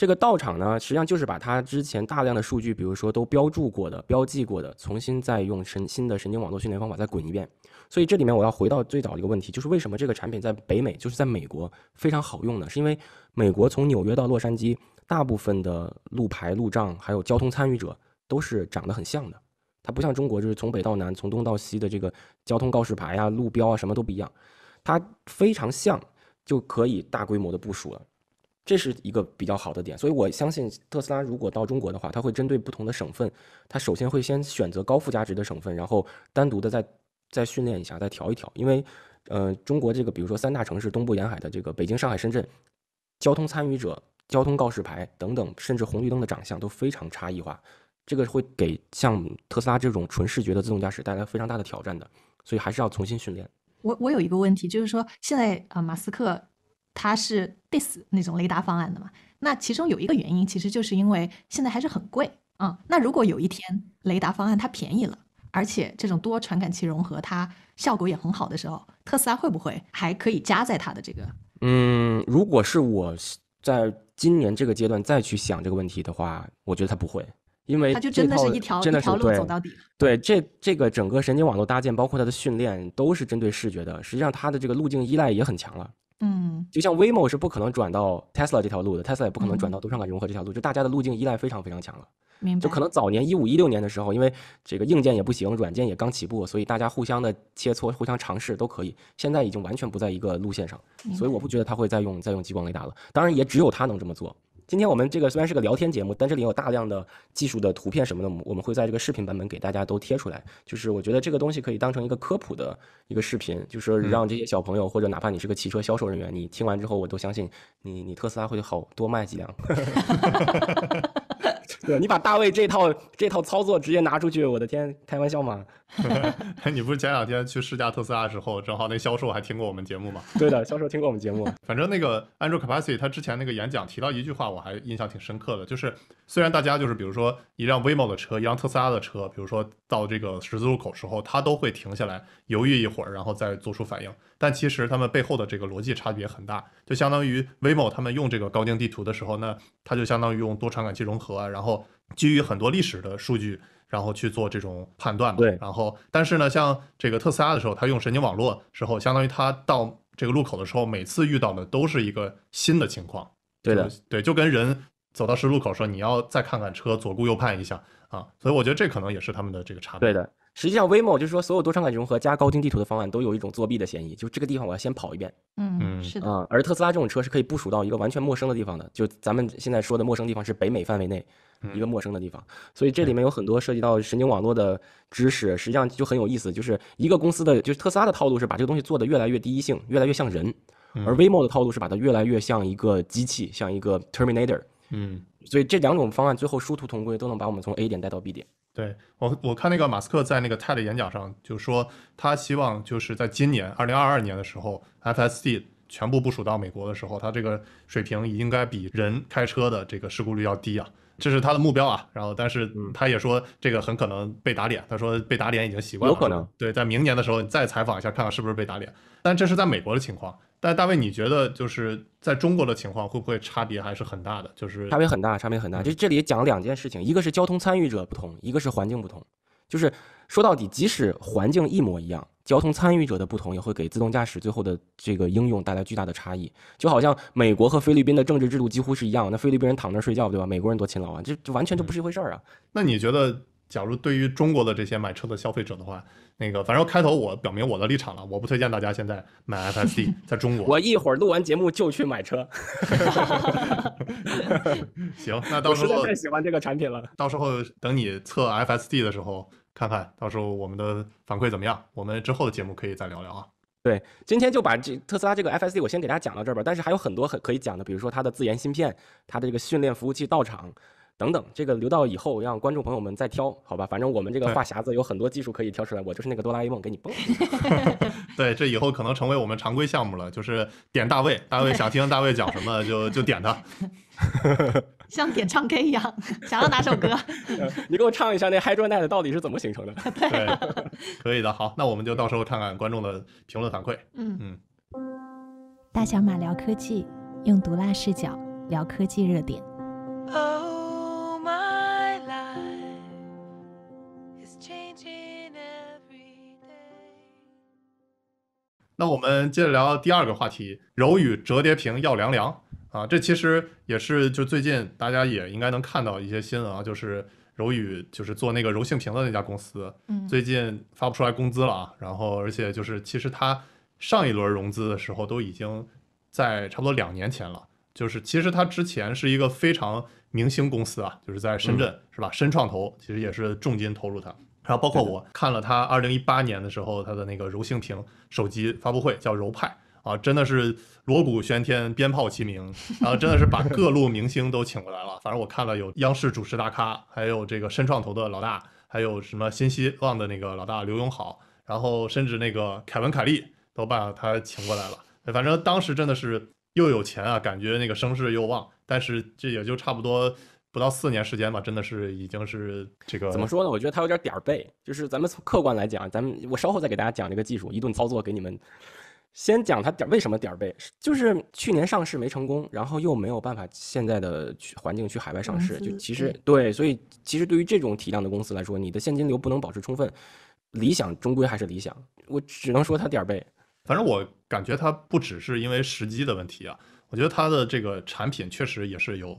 这个道场呢，实际上就是把它之前大量的数据，比如说都标注过的、标记过的，重新再用神新的神经网络训练方法再滚一遍。所以这里面我要回到最早一个问题，就是为什么这个产品在北美，就是在美国非常好用呢？是因为美国从纽约到洛杉矶，大部分的路牌、路障还有交通参与者都是长得很像的。它不像中国，就是从北到南、从东到西的这个交通告示牌啊、路标啊，什么都不一样。它非常像，就可以大规模的部署了。这是一个比较好的点，所以我相信特斯拉如果到中国的话，它会针对不同的省份，它首先会先选择高附加值的省份，然后单独的再再训练一下，再调一调。因为，呃，中国这个比如说三大城市东部沿海的这个北京、上海、深圳，交通参与者、交通告示牌等等，甚至红绿灯的长相都非常差异化，这个会给像特斯拉这种纯视觉的自动驾驶带来非常大的挑战的，所以还是要重新训练。我我有一个问题，就是说现在啊，马斯克。它是 dis 那种雷达方案的嘛？那其中有一个原因，其实就是因为现在还是很贵啊。那如果有一天雷达方案它便宜了，而且这种多传感器融合它效果也很好的时候，特斯拉会不会还可以加在它的这个？嗯，如果是我在今年这个阶段再去想这个问题的话，我觉得它不会，因为它就真的是一条一条路走到底。对，这这个整个神经网络搭建，包括它的训练，都是针对视觉的。实际上，它的这个路径依赖也很强了。嗯，就像 Waymo 是不可能转到 Tesla 这条路的，Tesla 也不可能转到多传感融合这条路，就大家的路径依赖非常非常强了。明白？就可能早年一五一六年的时候，因为这个硬件也不行，软件也刚起步，所以大家互相的切磋、互相尝试都可以。现在已经完全不在一个路线上，所以我不觉得他会再用再用激光雷达了。当然，也只有他能这么做。今天我们这个虽然是个聊天节目，但这里有大量的技术的图片什么的，我我们会在这个视频版本给大家都贴出来。就是我觉得这个东西可以当成一个科普的一个视频，就是让这些小朋友或者哪怕你是个汽车销售人员，你听完之后，我都相信你你特斯拉会好多卖几辆。你把大卫这套这套操作直接拿出去，我的天，开玩笑呵，你不是前两天去试驾特斯拉时候，正好那销售还听过我们节目吗？对的，销售听过我们节目。反正那个 Andrew Capacity 他之前那个演讲提到一句话，我还印象挺深刻的，就是虽然大家就是比如说一辆 Waymo 的车，一辆特斯拉的车，比如说到这个十字路口时候，他都会停下来犹豫一会儿，然后再做出反应，但其实他们背后的这个逻辑差别很大。就相当于 vivo 他们用这个高精地图的时候，那它就相当于用多传感器融合，然后基于很多历史的数据，然后去做这种判断对，然后但是呢，像这个特斯拉的时候，它用神经网络时候，相当于它到这个路口的时候，每次遇到的都是一个新的情况。对的，对，就跟人走到十字路口说，你要再看看车，左顾右盼一下啊。所以我觉得这可能也是他们的这个差别。对的。实际上 w a m o 就是说，所有多传感器融合加高精地图的方案都有一种作弊的嫌疑。就这个地方，我要先跑一遍。嗯，是的。啊，而特斯拉这种车是可以部署到一个完全陌生的地方的。就咱们现在说的陌生地方是北美范围内一个陌生的地方。所以这里面有很多涉及到神经网络的知识，实际上就很有意思。就是一个公司的就是特斯拉的套路是把这个东西做得越来越第一性，越来越像人；而 w a m o 的套路是把它越来越像一个机器，像一个 Terminator。嗯。所以这两种方案最后殊途同归，都能把我们从 A 点带到 B 点。对我，我看那个马斯克在那个 TED 演讲上就说，他希望就是在今年二零二二年的时候，FSD 全部部署到美国的时候，他这个水平应该比人开车的这个事故率要低啊，这是他的目标啊。然后，但是他也说这个很可能被打脸，他说被打脸已经习惯了。有可能对，在明年的时候你再采访一下，看看是不是被打脸。但这是在美国的情况。但大卫，你觉得就是在中国的情况会不会差别还是很大的？就是差别很大，差别很大。就这里讲两件事情，一个是交通参与者不同，一个是环境不同。就是说到底，即使环境一模一样，交通参与者的不同也会给自动驾驶最后的这个应用带来巨大的差异。就好像美国和菲律宾的政治制度几乎是一样，那菲律宾人躺那睡觉对吧？美国人多勤劳啊，这这完全就不是一回事儿啊。那你觉得，假如对于中国的这些买车的消费者的话？那个，反正开头我表明我的立场了，我不推荐大家现在买 FSD，在中国。我一会儿录完节目就去买车。行，那到时候。我实在太喜欢这个产品了。到时候等你测 FSD 的时候，看看到时候我们的反馈怎么样，我们之后的节目可以再聊聊啊。对，今天就把这特斯拉这个 FSD 我先给大家讲到这儿吧，但是还有很多很可以讲的，比如说它的自研芯片，它的这个训练服务器到场。等等，这个留到以后让观众朋友们再挑，好吧？反正我们这个话匣子有很多技术可以挑出来，我就是那个哆啦 A 梦，给你蹦。对，这以后可能成为我们常规项目了，就是点大卫，大卫想听大卫讲什么就就点他 像点唱 K 一样，想要哪首歌，你给我唱一下那 h y d r o n e t 到底是怎么形成的？对，可以的。好，那我们就到时候看看观众的评论反馈。嗯嗯。大小马聊科技，用毒辣视角聊科技热点。那我们接着聊第二个话题，柔宇折叠屏要凉凉啊！这其实也是就最近大家也应该能看到一些新闻啊，就是柔宇就是做那个柔性屏的那家公司，嗯，最近发不出来工资了啊，然后而且就是其实它上一轮融资的时候都已经在差不多两年前了，就是其实它之前是一个非常明星公司啊，就是在深圳是吧？深创投其实也是重金投入它。然后包括我看了他二零一八年的时候他的那个柔性屏手机发布会，叫柔派啊，真的是锣鼓喧天，鞭炮齐鸣，然后真的是把各路明星都请过来了。反正我看了有央视主持大咖，还有这个深创投的老大，还有什么新希望的那个老大刘永好，然后甚至那个凯文凯利都把他请过来了。反正当时真的是又有钱啊，感觉那个声势又旺，但是这也就差不多。不到四年时间吧，真的是已经是这个怎么说呢？我觉得它有点点儿背，就是咱们从客观来讲，咱们我稍后再给大家讲这个技术，一顿操作给你们。先讲它点为什么点儿背，就是去年上市没成功，然后又没有办法现在的去环境去海外上市，就其实对，所以其实对于这种体量的公司来说，你的现金流不能保持充分，理想终归还是理想。我只能说它点儿背，反正我感觉它不只是因为时机的问题啊，我觉得它的这个产品确实也是有。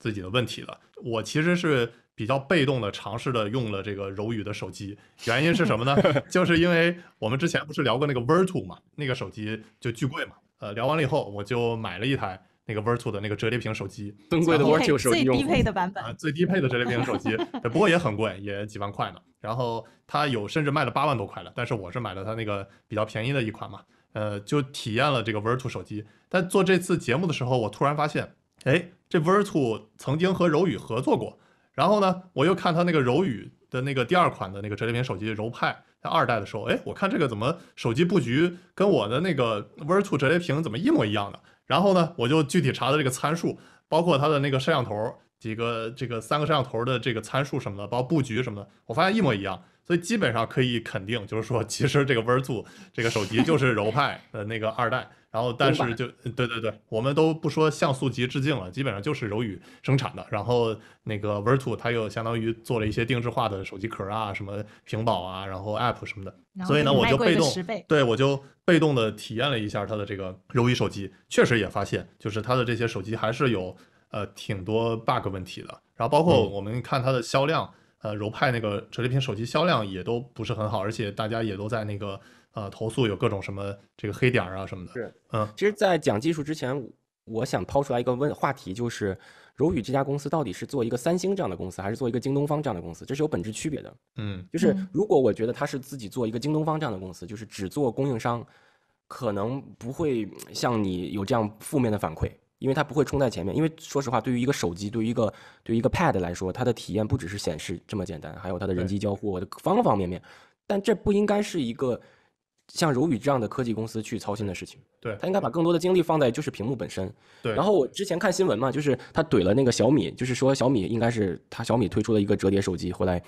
自己的问题了。我其实是比较被动的，尝试的用了这个柔宇的手机。原因是什么呢？就是因为我们之前不是聊过那个 Vertu 嘛，那个手机就巨贵嘛。呃，聊完了以后，我就买了一台那个 Vertu 的那个折叠屏手机，贵的 Virtu 最低配的版本，最低配的折叠屏手机。不过也很贵，也几万块呢。然后它有甚至卖了八万多块的，但是我是买了它那个比较便宜的一款嘛，呃，就体验了这个 Vertu 手机。但做这次节目的时候，我突然发现。哎，这 Vertu 曾经和柔宇合作过，然后呢，我又看他那个柔宇的那个第二款的那个折叠屏手机柔派在二代的时候，哎，我看这个怎么手机布局跟我的那个 Vertu 折叠屏怎么一模一样的，然后呢，我就具体查的这个参数，包括它的那个摄像头几个这个三个摄像头的这个参数什么的，包括布局什么的，我发现一模一样，所以基本上可以肯定，就是说其实这个 Vertu 这个手机就是柔派的那个二代。然后，但是就对对对，我们都不说像素级致敬了，基本上就是柔宇生产的。然后那个 Vertu 它又相当于做了一些定制化的手机壳啊，什么屏保啊，然后 App 什么的。所以呢，我就被动，对我就被动的体验了一下它的这个柔宇手机，确实也发现，就是它的这些手机还是有呃挺多 bug 问题的。然后包括我们看它的销量，呃，柔派那个折叠屏手机销量也都不是很好，而且大家也都在那个。呃，投诉有各种什么这个黑点啊什么的，是，嗯，其实，在讲技术之前，我想抛出来一个问话题，就是柔宇这家公司到底是做一个三星这样的公司，还是做一个京东方这样的公司？这是有本质区别的。嗯，就是如果我觉得他是自己做一个京东方这样的公司，就是只做供应商，可能不会像你有这样负面的反馈，因为他不会冲在前面。因为说实话，对于一个手机，对于一个对于一个 Pad 来说，它的体验不只是显示这么简单，还有它的人机交互的方方面面。但这不应该是一个。像柔宇这样的科技公司去操心的事情，对他应该把更多的精力放在就是屏幕本身。对，然后我之前看新闻嘛，就是他怼了那个小米，就是说小米应该是他小米推出了一个折叠手机，后来。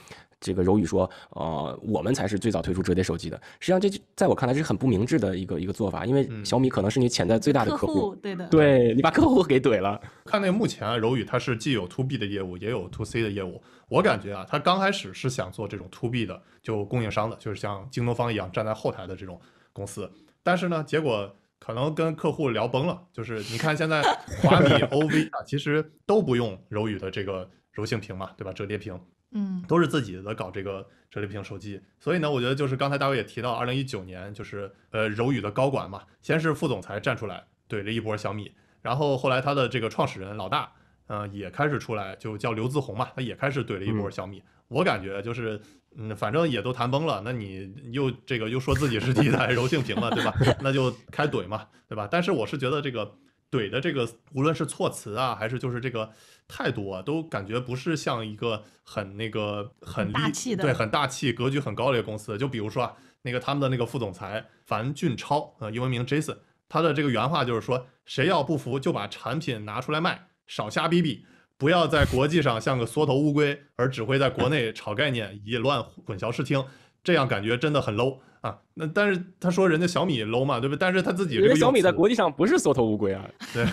这个柔宇说，呃，我们才是最早推出折叠手机的。实际上，这在我看来这是很不明智的一个一个做法，因为小米可能是你潜在最大的客户，对的，对你把客户给怼了。看那目前柔宇它是既有 to B 的业务，也有 to C 的业务。我感觉啊，它刚开始是想做这种 to B 的，就供应商的，就是像京东方一样站在后台的这种公司。但是呢，结果可能跟客户聊崩了。就是你看现在华米 OV 啊，其实都不用柔宇的这个柔性屏嘛，对吧？折叠屏。嗯，都是自己的搞这个折叠屏手机，所以呢，我觉得就是刚才大卫也提到，二零一九年就是呃柔宇的高管嘛，先是副总裁站出来怼了一波小米，然后后来他的这个创始人老大，嗯，也开始出来就叫刘自宏嘛，他也开始怼了一波小米。我感觉就是，嗯，反正也都谈崩了，那你又这个又说自己是替代柔性屏嘛，对吧？那就开怼嘛，对吧？但是我是觉得这个。怼的这个，无论是措辞啊，还是就是这个态度啊，都感觉不是像一个很那个很大气的，对，很大气、格局很高的一个公司。就比如说啊，那个他们的那个副总裁樊俊超呃，英文名 Jason，他的这个原话就是说，谁要不服就把产品拿出来卖，少瞎逼逼，不要在国际上像个缩头乌龟，而只会在国内炒概念，以乱混淆视听。这样感觉真的很 low 啊！那但是他说人家小米 low 嘛，对不？但是他自己这个小米在国际上不是缩头乌龟啊，对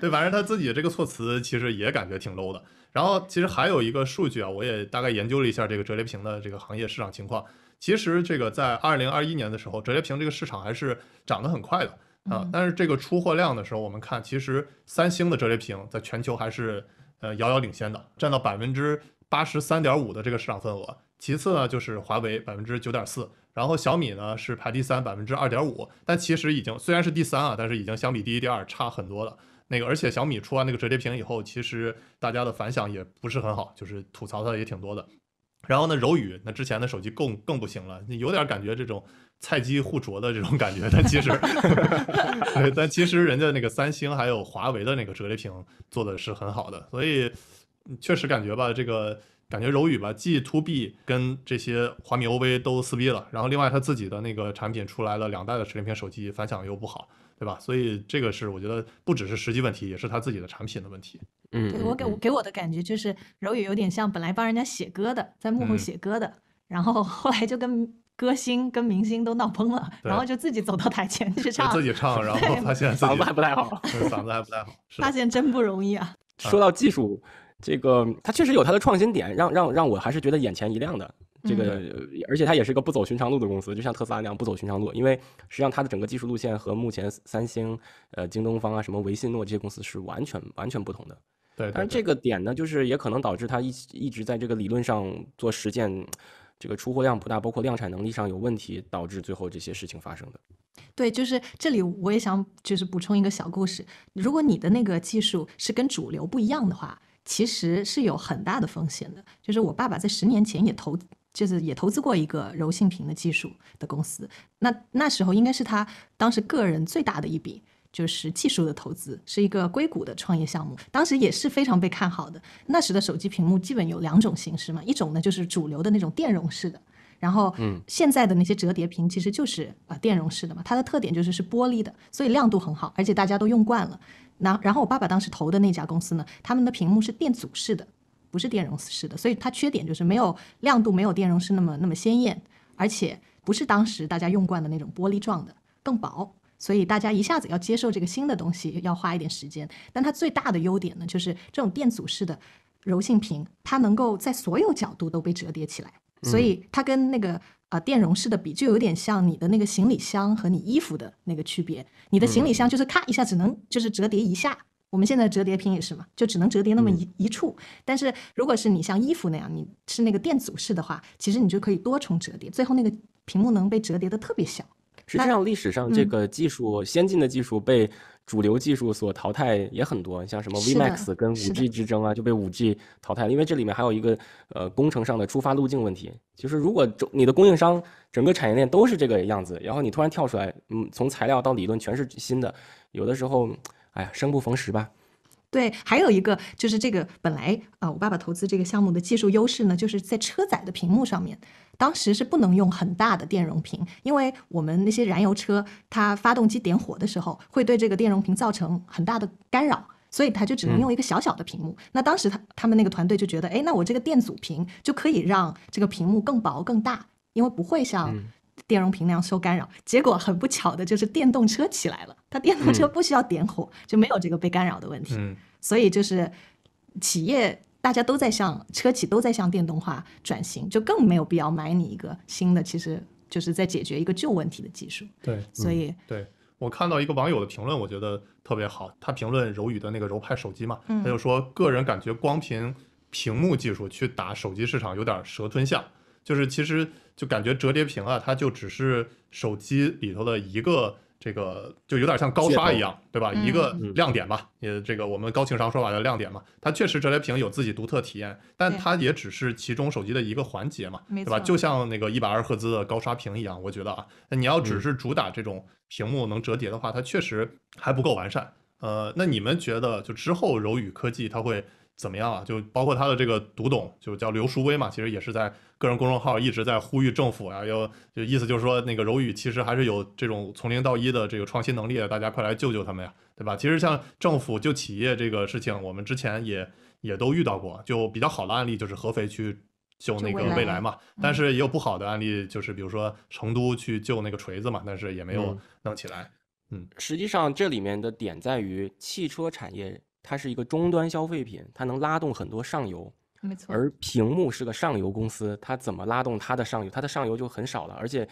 对，反正他自己这个措辞其实也感觉挺 low 的。然后其实还有一个数据啊，我也大概研究了一下这个折叠屏的这个行业市场情况。其实这个在二零二一年的时候，折叠屏这个市场还是涨得很快的啊。但是这个出货量的时候，我们看其实三星的折叠屏在全球还是呃遥遥领先的，占到百分之八十三点五的这个市场份额。其次呢，就是华为百分之九点四，然后小米呢是排第三百分之二点五，但其实已经虽然是第三啊，但是已经相比第一、第二差很多了。那个而且小米出完那个折叠屏以后，其实大家的反响也不是很好，就是吐槽它也挺多的。然后呢，柔宇那之前的手机更更不行了，你有点感觉这种菜鸡互啄的这种感觉。但其实，但其实人家那个三星还有华为的那个折叠屏做的是很好的，所以确实感觉吧这个。感觉柔宇吧，既 To B 跟这些华米 OV 都撕逼了，然后另外他自己的那个产品出来了，两代的十连屏手机反响又不好，对吧？所以这个是我觉得不只是实际问题，也是他自己的产品的问题。嗯，我给我给我的感觉就是柔宇有点像本来帮人家写歌的，在幕后写歌的，然后后来就跟歌星跟明星都闹崩了，然后就自己走到台前去唱，自己唱，然后发现嗓子还不太好，嗓子还不太好，发现真不容易啊。说到技术。这个它确实有它的创新点，让让让我还是觉得眼前一亮的。这个，而且它也是个不走寻常路的公司，就像特斯拉那样不走寻常路。因为实际上它的整个技术路线和目前三星、呃京东方啊、什么维信诺这些公司是完全完全不同的。对。但是这个点呢，就是也可能导致它一一直在这个理论上做实践，这个出货量不大，包括量产能力上有问题，导致最后这些事情发生的。对，就是这里我也想就是补充一个小故事。如果你的那个技术是跟主流不一样的话，其实是有很大的风险的，就是我爸爸在十年前也投，就是也投资过一个柔性屏的技术的公司。那那时候应该是他当时个人最大的一笔，就是技术的投资，是一个硅谷的创业项目，当时也是非常被看好的。那时的手机屏幕基本有两种形式嘛，一种呢就是主流的那种电容式的，然后现在的那些折叠屏其实就是啊电容式的嘛，它的特点就是是玻璃的，所以亮度很好，而且大家都用惯了。那然后我爸爸当时投的那家公司呢，他们的屏幕是电阻式的，不是电容式的，所以它缺点就是没有亮度，没有电容式那么那么鲜艳，而且不是当时大家用惯的那种玻璃状的，更薄，所以大家一下子要接受这个新的东西要花一点时间。但它最大的优点呢，就是这种电阻式的柔性屏，它能够在所有角度都被折叠起来，所以它跟那个。啊，电容式的笔就有点像你的那个行李箱和你衣服的那个区别。你的行李箱就是咔一下只能就是折叠一下，我们现在折叠屏也是嘛，就只能折叠那么一一处。但是如果是你像衣服那样，你是那个电阻式的话，其实你就可以多重折叠，最后那个屏幕能被折叠的特别小。实际上，历史上这个技术先进的技术被主流技术所淘汰也很多，像什么 VMAX 跟五 G 之争啊，就被五 G 淘汰了。因为这里面还有一个呃工程上的出发路径问题。就是如果你的供应商整个产业链都是这个样子，然后你突然跳出来，嗯，从材料到理论全是新的，有的时候，哎呀，生不逢时吧。对，还有一个就是这个本来啊，我爸爸投资这个项目的技术优势呢，就是在车载的屏幕上面，当时是不能用很大的电容屏，因为我们那些燃油车，它发动机点火的时候会对这个电容屏造成很大的干扰，所以它就只能用一个小小的屏幕。那当时他他们那个团队就觉得，哎，那我这个电阻屏就可以让这个屏幕更薄更大，因为不会像。电容屏样受干扰，结果很不巧的就是电动车起来了，它电动车不需要点火，就没有这个被干扰的问题。嗯，所以就是企业大家都在向车企都在向电动化转型，就更没有必要买你一个新的，其实就是在解决一个旧问题的技术。对，所以对我看到一个网友的评论，我觉得特别好。他评论柔宇的那个柔派手机嘛，他就说个人感觉光凭屏幕技术去打手机市场有点蛇吞象，就是其实。就感觉折叠屏啊，它就只是手机里头的一个这个，就有点像高刷一样，对吧？一个亮点吧，也这个我们高情商说法叫亮点嘛。它确实折叠屏有自己独特体验，但它也只是其中手机的一个环节嘛，对吧？就像那个一百二十赫兹的高刷屏一样，我觉得啊，那你要只是主打这种屏幕能折叠的话，它确实还不够完善。呃，那你们觉得就之后柔宇科技它会？怎么样啊？就包括他的这个读懂，就叫刘淑薇嘛，其实也是在个人公众号一直在呼吁政府啊，要就意思就是说那个柔宇其实还是有这种从零到一的这个创新能力，大家快来救救他们呀，对吧？其实像政府救企业这个事情，我们之前也也都遇到过，就比较好的案例就是合肥去救那个未来嘛，但是也有不好的案例，就是比如说成都去救那个锤子嘛，但是也没有弄起来。嗯，实际上这里面的点在于汽车产业。它是一个终端消费品，它能拉动很多上游，没错。而屏幕是个上游公司，它怎么拉动它的上游？它的上游就很少了，而且，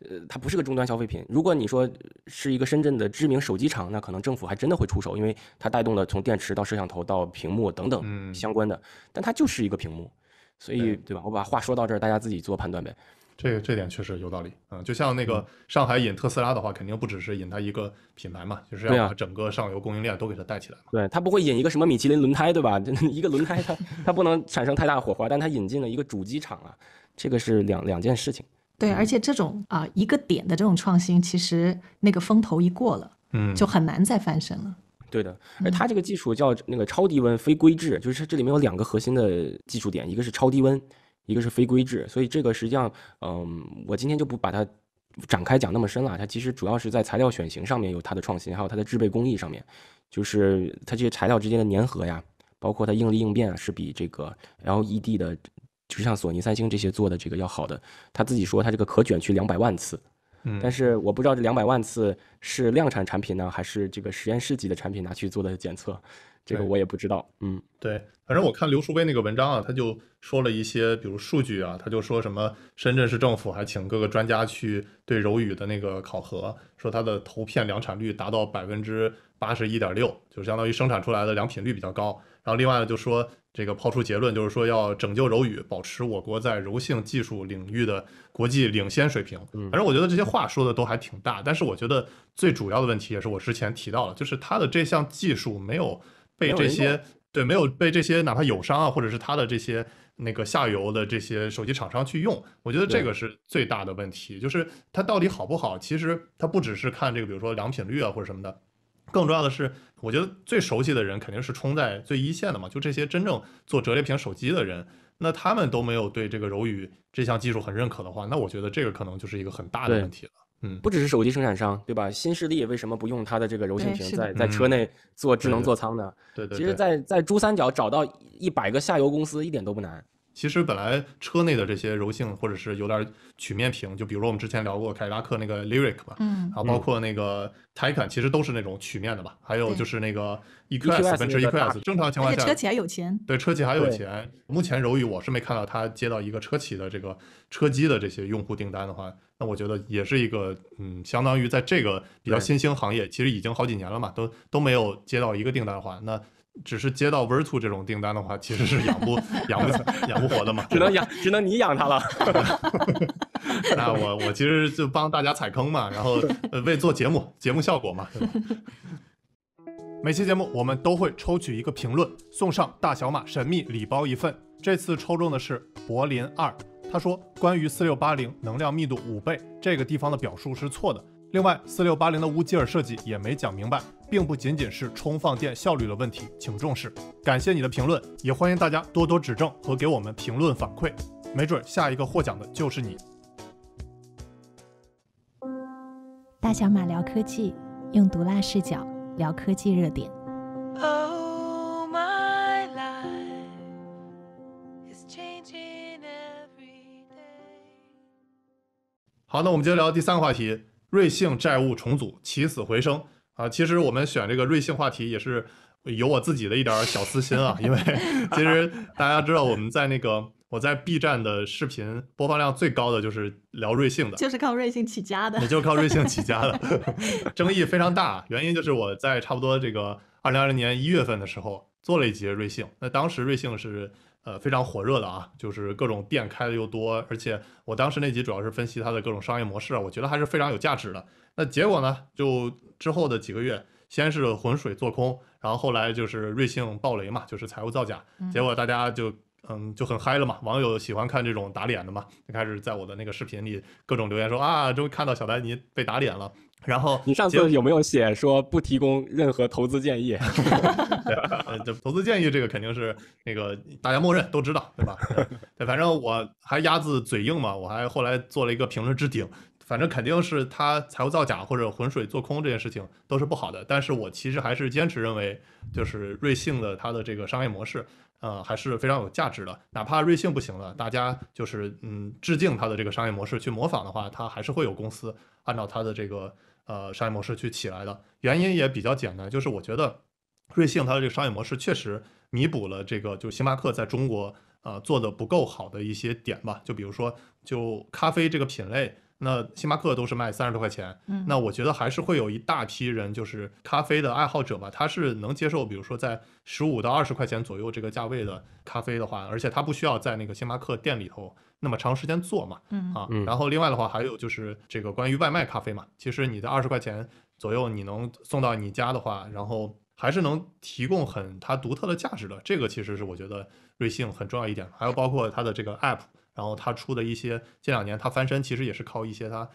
呃，它不是个终端消费品。如果你说是一个深圳的知名手机厂，那可能政府还真的会出手，因为它带动了从电池到摄像头到屏幕等等相关的。但它就是一个屏幕，所以对吧？我把话说到这儿，大家自己做判断呗。这个这点确实有道理，嗯，就像那个上海引特斯拉的话，肯定不只是引它一个品牌嘛，就是要把整个上游供应链都给它带起来嘛。对，它不会引一个什么米其林轮胎，对吧？一个轮胎它 它不能产生太大火花，但它引进了一个主机厂啊，这个是两两件事情。对，而且这种啊一个点的这种创新，其实那个风头一过了，嗯，就很难再翻身了。对的，而它这个技术叫那个超低温非硅制，就是这里面有两个核心的技术点，一个是超低温。一个是非规制，所以这个实际上，嗯，我今天就不把它展开讲那么深了。它其实主要是在材料选型上面有它的创新，还有它的制备工艺上面，就是它这些材料之间的粘合呀，包括它应力应变啊，是比这个 L E D 的，就像索尼、三星这些做的这个要好的。他自己说它这个可卷曲两百万次，但是我不知道这两百万次是量产产品呢，还是这个实验室级的产品拿去做的检测。这个我也不知道，嗯，对，反正我看刘树威那个文章啊，他就说了一些，比如数据啊，他就说什么，深圳市政府还请各个专家去对柔宇的那个考核，说它的投片良产率达到百分之八十一点六，就相当于生产出来的良品率比较高。然后另外呢，就说这个抛出结论，就是说要拯救柔宇，保持我国在柔性技术领域的国际领先水平。反正我觉得这些话说的都还挺大，但是我觉得最主要的问题也是我之前提到了，就是它的这项技术没有。被这些对没有被这些哪怕友商啊，或者是他的这些那个下游的这些手机厂商去用，我觉得这个是最大的问题，就是它到底好不好？其实它不只是看这个，比如说良品率啊或者什么的，更重要的是，我觉得最熟悉的人肯定是冲在最一线的嘛，就这些真正做折叠屏手机的人，那他们都没有对这个柔宇这项技术很认可的话，那我觉得这个可能就是一个很大的问题了。嗯，不只是手机生产商，对吧？新势力为什么不用它的这个柔性屏在在车内做智能座舱呢？对对对。其实，在在珠三角找到一百个下游公司一点都不难。其实本来车内的这些柔性，或者是有点曲面屏，就比如说我们之前聊过凯迪拉克那个 Lyric 吧，嗯，啊，包括那个 Taycan 其实都是那种曲面的吧。还有就是那个 e c l s 奔驰 e c l s s 正常情况下车企还有钱。对，车企还有钱。目前柔宇我是没看到他接到一个车企的这个车机的这些用户订单的话，那我觉得也是一个，嗯，相当于在这个比较新兴行业，其实已经好几年了嘛，都都没有接到一个订单的话，那。只是接到 v e r t u 这种订单的话，其实是养不 养不养不活的嘛，只能养，只能你养它了。那我我其实就帮大家踩坑嘛，然后呃为做节目节目效果嘛。对吧？每期节目我们都会抽取一个评论，送上大小马神秘礼包一份。这次抽中的是柏林二，他说关于4680能量密度五倍这个地方的表述是错的，另外4680的乌吉尔设计也没讲明白。并不仅仅是充放电效率的问题，请重视。感谢你的评论，也欢迎大家多多指正和给我们评论反馈，没准下一个获奖的就是你。大小马聊科技，用毒辣视角聊科技热点。好，那我们接着聊第三个话题：瑞幸债务重组起死回生。啊，其实我们选这个瑞幸话题也是有我自己的一点小私心啊，因为 其实大家知道我们在那个我在 B 站的视频播放量最高的就是聊瑞幸的，就是靠瑞幸起家的，也就是靠瑞幸起家的，争议非常大，原因就是我在差不多这个二零二零年一月份的时候做了一节瑞幸，那当时瑞幸是。呃，非常火热的啊，就是各种店开的又多，而且我当时那集主要是分析它的各种商业模式啊，我觉得还是非常有价值的。那结果呢，就之后的几个月，先是浑水做空，然后后来就是瑞幸暴雷嘛，就是财务造假，结果大家就嗯就很嗨了嘛，网友喜欢看这种打脸的嘛，就开始在我的那个视频里各种留言说啊，终于看到小白尼被打脸了。然后你上次有没有写说不提供任何投资建议？这 投资建议这个肯定是那个大家默认都知道，对吧？对，反正我还鸭子嘴硬嘛，我还后来做了一个评论置顶。反正肯定是他财务造假或者浑水做空这件事情都是不好的，但是我其实还是坚持认为，就是瑞幸的它的这个商业模式，呃，还是非常有价值的。哪怕瑞幸不行了，大家就是嗯，致敬它的这个商业模式去模仿的话，它还是会有公司按照它的这个。呃，商业模式去起来的原因也比较简单，就是我觉得瑞幸它的这个商业模式确实弥补了这个，就星巴克在中国啊做的不够好的一些点吧，就比如说，就咖啡这个品类。那星巴克都是卖三十多块钱，嗯，那我觉得还是会有一大批人，就是咖啡的爱好者吧，他是能接受，比如说在十五到二十块钱左右这个价位的咖啡的话，而且他不需要在那个星巴克店里头那么长时间做嘛，嗯啊，然后另外的话还有就是这个关于外卖咖啡嘛，其实你的二十块钱左右你能送到你家的话，然后还是能提供很它独特的价值的，这个其实是我觉得瑞幸很重要一点，还有包括它的这个 app。然后他出的一些，近两年他翻身其实也是靠一些他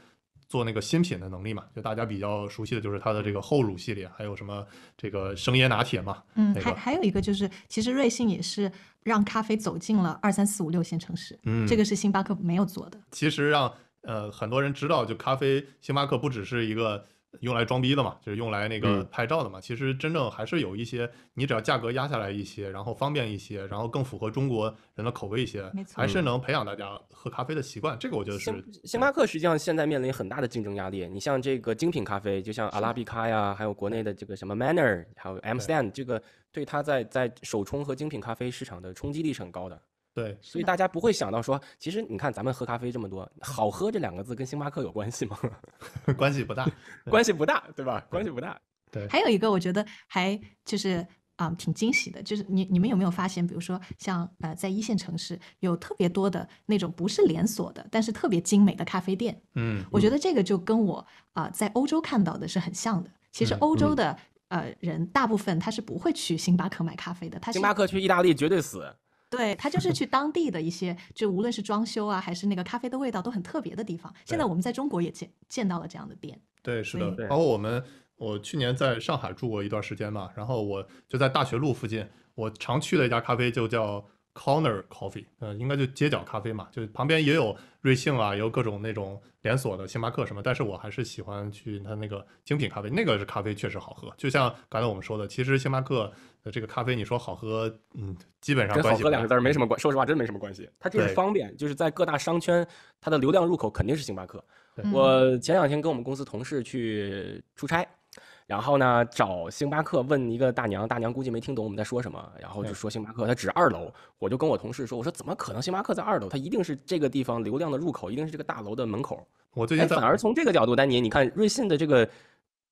做那个新品的能力嘛，就大家比较熟悉的就是他的这个厚乳系列，还有什么这个生椰拿铁嘛。嗯，还还有一个就是，其实瑞幸也是让咖啡走进了二三四五六线城市，嗯，这个是星巴克没有做的。其实让呃很多人知道，就咖啡星巴克不只是一个。用来装逼的嘛，就是用来那个拍照的嘛。其实真正还是有一些，你只要价格压下来一些，然后方便一些，然后更符合中国人的口味一些，还是能培养大家喝咖啡的习惯。这个我觉得是。星巴克实际上现在面临很大的竞争压力。你像这个精品咖啡，就像阿拉比卡呀，还有国内的这个什么 Manner，还有 M Stand，这个对它在在手冲和精品咖啡市场的冲击力是很高的。对，所以大家不会想到说，其实你看咱们喝咖啡这么多，好喝这两个字跟星巴克有关系吗？关系不大，关系不大，对吧？关系不大。对。还有一个我觉得还就是啊，挺惊喜的，就是你你们有没有发现，比如说像呃，在一线城市有特别多的那种不是连锁的，但是特别精美的咖啡店。嗯。我觉得这个就跟我啊在欧洲看到的是很像的。其实欧洲的呃人大部分他是不会去星巴克买咖啡的。他星巴克去意大利绝对死。对，他就是去 当地的一些，就无论是装修啊，还是那个咖啡的味道，都很特别的地方。现在我们在中国也见见到了这样的店。对，是的，包括我们，我去年在上海住过一段时间嘛，然后我就在大学路附近，我常去的一家咖啡就叫。Corner Coffee，嗯，应该就街角咖啡嘛，就旁边也有瑞幸啊，有各种那种连锁的星巴克什么，但是我还是喜欢去它那个精品咖啡，那个是咖啡确实好喝。就像刚才我们说的，其实星巴克的这个咖啡，你说好喝，嗯，基本上跟好喝两个字没什么关，说实话真没什么关系。它就是方便，就是在各大商圈，它的流量入口肯定是星巴克。我前两天跟我们公司同事去出差。然后呢，找星巴克问一个大娘，大娘估计没听懂我们在说什么，然后就说星巴克她指二楼。我就跟我同事说，我说怎么可能星巴克在二楼？它一定是这个地方流量的入口，一定是这个大楼的门口。我最近反而从这个角度，丹尼，你看瑞信的这个，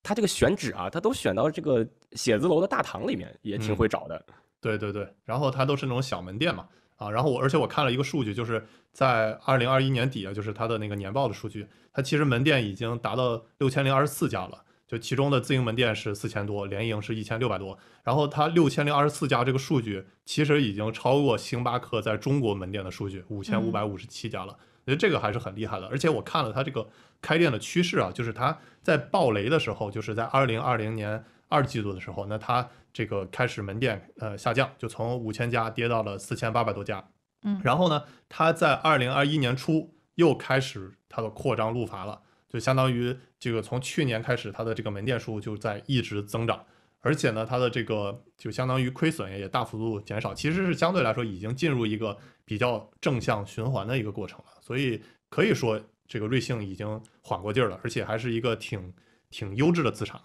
它这个选址啊，它都选到这个写字楼的大堂里面，也挺会找的。对对对，然后它都是那种小门店嘛，啊，然后我而且我看了一个数据，就是在二零二一年底啊，就是它的那个年报的数据，它其实门店已经达到六千零二十四家了。就其中的自营门店是四千多，联营是一千六百多，然后它六千零二十四家这个数据，其实已经超过星巴克在中国门店的数据五千五百五十七家了，我觉得这个还是很厉害的。而且我看了它这个开店的趋势啊，就是它在暴雷的时候，就是在二零二零年二季度的时候，那它这个开始门店呃下降，就从五千家跌到了四千八百多家。嗯，然后呢，它在二零二一年初又开始它的扩张步伐了。就相当于这个从去年开始，它的这个门店数就在一直增长，而且呢，它的这个就相当于亏损也大幅度减少，其实是相对来说已经进入一个比较正向循环的一个过程了，所以可以说这个瑞幸已经缓过劲儿了，而且还是一个挺挺优质的资产。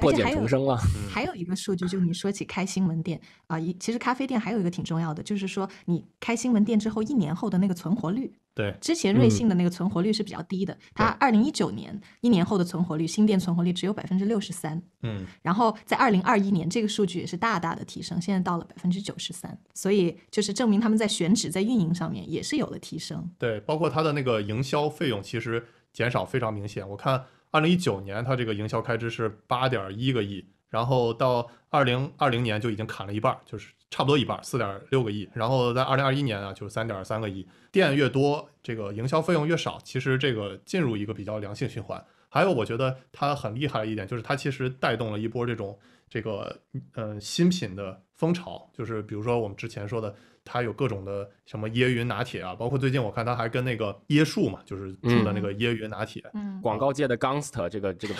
破茧重生了。还有一个数据，就你说起开新闻店啊，一其实咖啡店还有一个挺重要的，就是说你开新闻店之后一年后的那个存活率。对，之前瑞幸的那个存活率是比较低的，它二零一九年一年后的存活率，新店存活率只有百分之六十三。嗯。然后在二零二一年这个数据也是大大的提升，现在到了百分之九十三。所以就是证明他们在选址、在运营上面也是有了提升。对，包括它的那个营销费用其实减少非常明显，我看。二零一九年，它这个营销开支是八点一个亿，然后到二零二零年就已经砍了一半，就是差不多一半，四点六个亿。然后在二零二一年啊，就是三点三个亿。店越多，这个营销费用越少，其实这个进入一个比较良性循环。还有，我觉得它很厉害的一点就是，它其实带动了一波这种这个呃新品的风潮，就是比如说我们之前说的。他有各种的什么椰云拿铁啊，包括最近我看他还跟那个椰树嘛，就是出的那个椰云拿铁，广告界的 gangster，这个这个，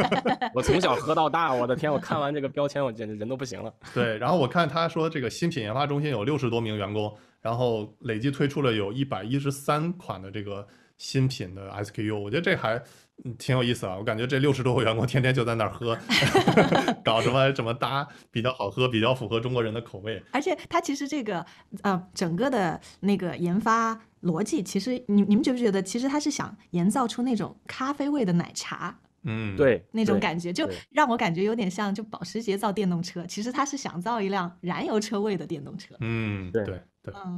我从小喝到大，我的天，我看完这个标签，我简直人都不行了。对，然后我看他说这个新品研发中心有六十多名员工，然后累计推出了有一百一十三款的这个。新品的 SKU，我觉得这还挺有意思啊！我感觉这六十多个员工天天就在那儿喝，搞什么怎么搭比较好喝，比较符合中国人的口味。而且它其实这个呃，整个的那个研发逻辑，其实你你们觉不觉得，其实他是想营造出那种咖啡味的奶茶？嗯，对，那种感觉就让我感觉有点像就保时捷造电动车，其实他是想造一辆燃油车位的电动车。嗯，对对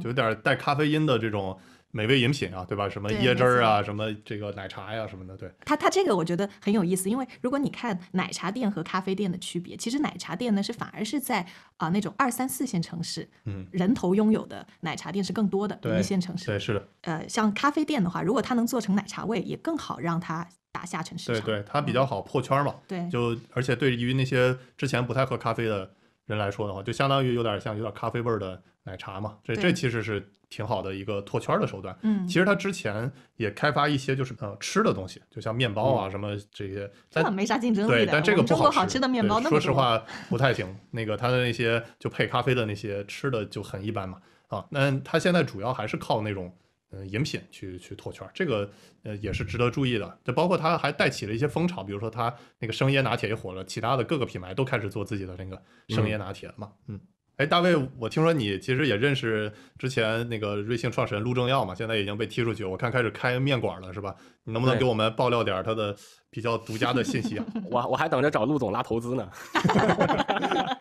就有点带咖啡因的这种。美味饮品啊，对吧？什么椰汁儿啊，什么这个奶茶呀，什么的。对它它这个我觉得很有意思，因为如果你看奶茶店和咖啡店的区别，其实奶茶店呢是反而是在啊那种二三四线城市，嗯，人头拥有的奶茶店是更多的，一线城市。对，是的。呃，像咖啡店的话，如果它能做成奶茶味，也更好让它打下沉市场。对，对，它比较好破圈嘛。对。就而且对于那些之前不太喝咖啡的人来说的话，就相当于有点像有点咖啡味儿的奶茶嘛。这这其实是。挺好的一个拓圈的手段。嗯，其实他之前也开发一些就是呃吃的东西，就像面包啊什么这些，但没啥竞争力。对，但这个不国好吃的面包，说实话不太行。那个他的那些就配咖啡的那些吃的就很一般嘛。啊，那他现在主要还是靠那种嗯饮品去去拓圈，这个呃也是值得注意的。就包括他还带起了一些风潮，比如说他那个生椰拿铁也火了，其他的各个品牌都开始做自己的那个生椰拿铁了嘛。嗯。哎，大卫，我听说你其实也认识之前那个瑞幸创始人陆正耀嘛，现在已经被踢出去，我看开始开面馆了，是吧？你能不能给我们爆料点他的比较独家的信息啊？我我还等着找陆总拉投资呢。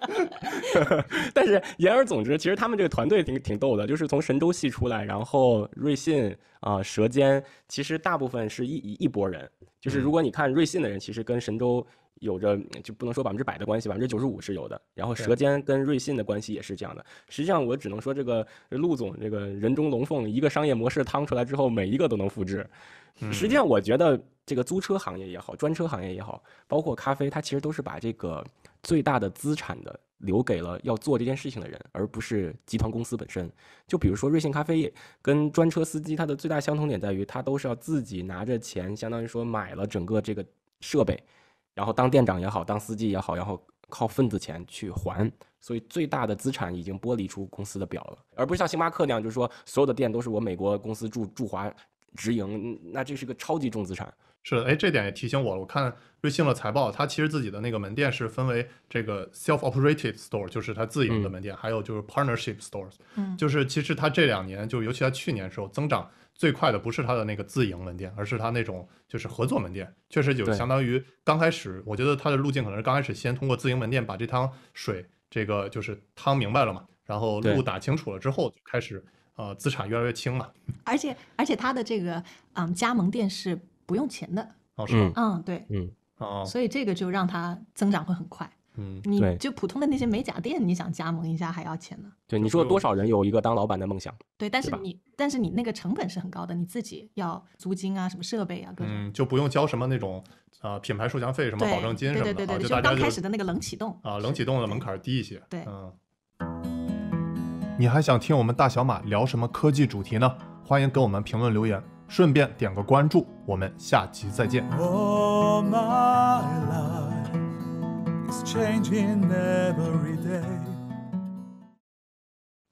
但是言而总之，其实他们这个团队挺挺逗的，就是从神州系出来，然后瑞信啊、舌尖，其实大部分是一一一波人，就是如果你看瑞信的人，其实跟神州。有着就不能说百分之百的关系，百分之九十五是有的。然后，舌尖跟瑞信的关系也是这样的。实际上，我只能说这个陆总这个人中龙凤，一个商业模式趟出来之后，每一个都能复制。实际上，我觉得这个租车行业也好，专车行业也好，包括咖啡，它其实都是把这个最大的资产的留给了要做这件事情的人，而不是集团公司本身。就比如说瑞信咖啡跟专车司机，它的最大相同点在于，它都是要自己拿着钱，相当于说买了整个这个设备。然后当店长也好，当司机也好，然后靠份子钱去还，所以最大的资产已经剥离出公司的表了，而不是像星巴克那样，就是说所有的店都是我美国公司驻驻华直营，那这是个超级重资产。是的，哎，这点也提醒我了。我看瑞幸的财报，它其实自己的那个门店是分为这个 self-operated store，就是它自营的门店，还有就是 partnership stores，就是其实它这两年，就尤其它去年时候增长。最快的不是它的那个自营门店，而是它那种就是合作门店，确实有相当于刚开始，我觉得它的路径可能是刚开始先通过自营门店把这汤水这个就是汤明白了嘛，然后路打清楚了之后开始呃资产越来越轻嘛，而且而且它的这个嗯加盟店是不用钱的，嗯嗯对嗯哦，所以这个就让它增长会很快。嗯，你就普通的那些美甲店，你想加盟一下还要钱呢。对，你说多少人有一个当老板的梦想？对，但是你，但是你那个成本是很高的，你自己要租金啊，什么设备啊，各种。嗯，就不用交什么那种啊品牌授权费，什么保证金什么的。对对对对，就刚开始的那个冷启动。啊，冷启动的门槛低一些。对，嗯。你还想听我们大小马聊什么科技主题呢？欢迎给我们评论留言，顺便点个关注，我们下期再见。Oh, my love. is changing every day.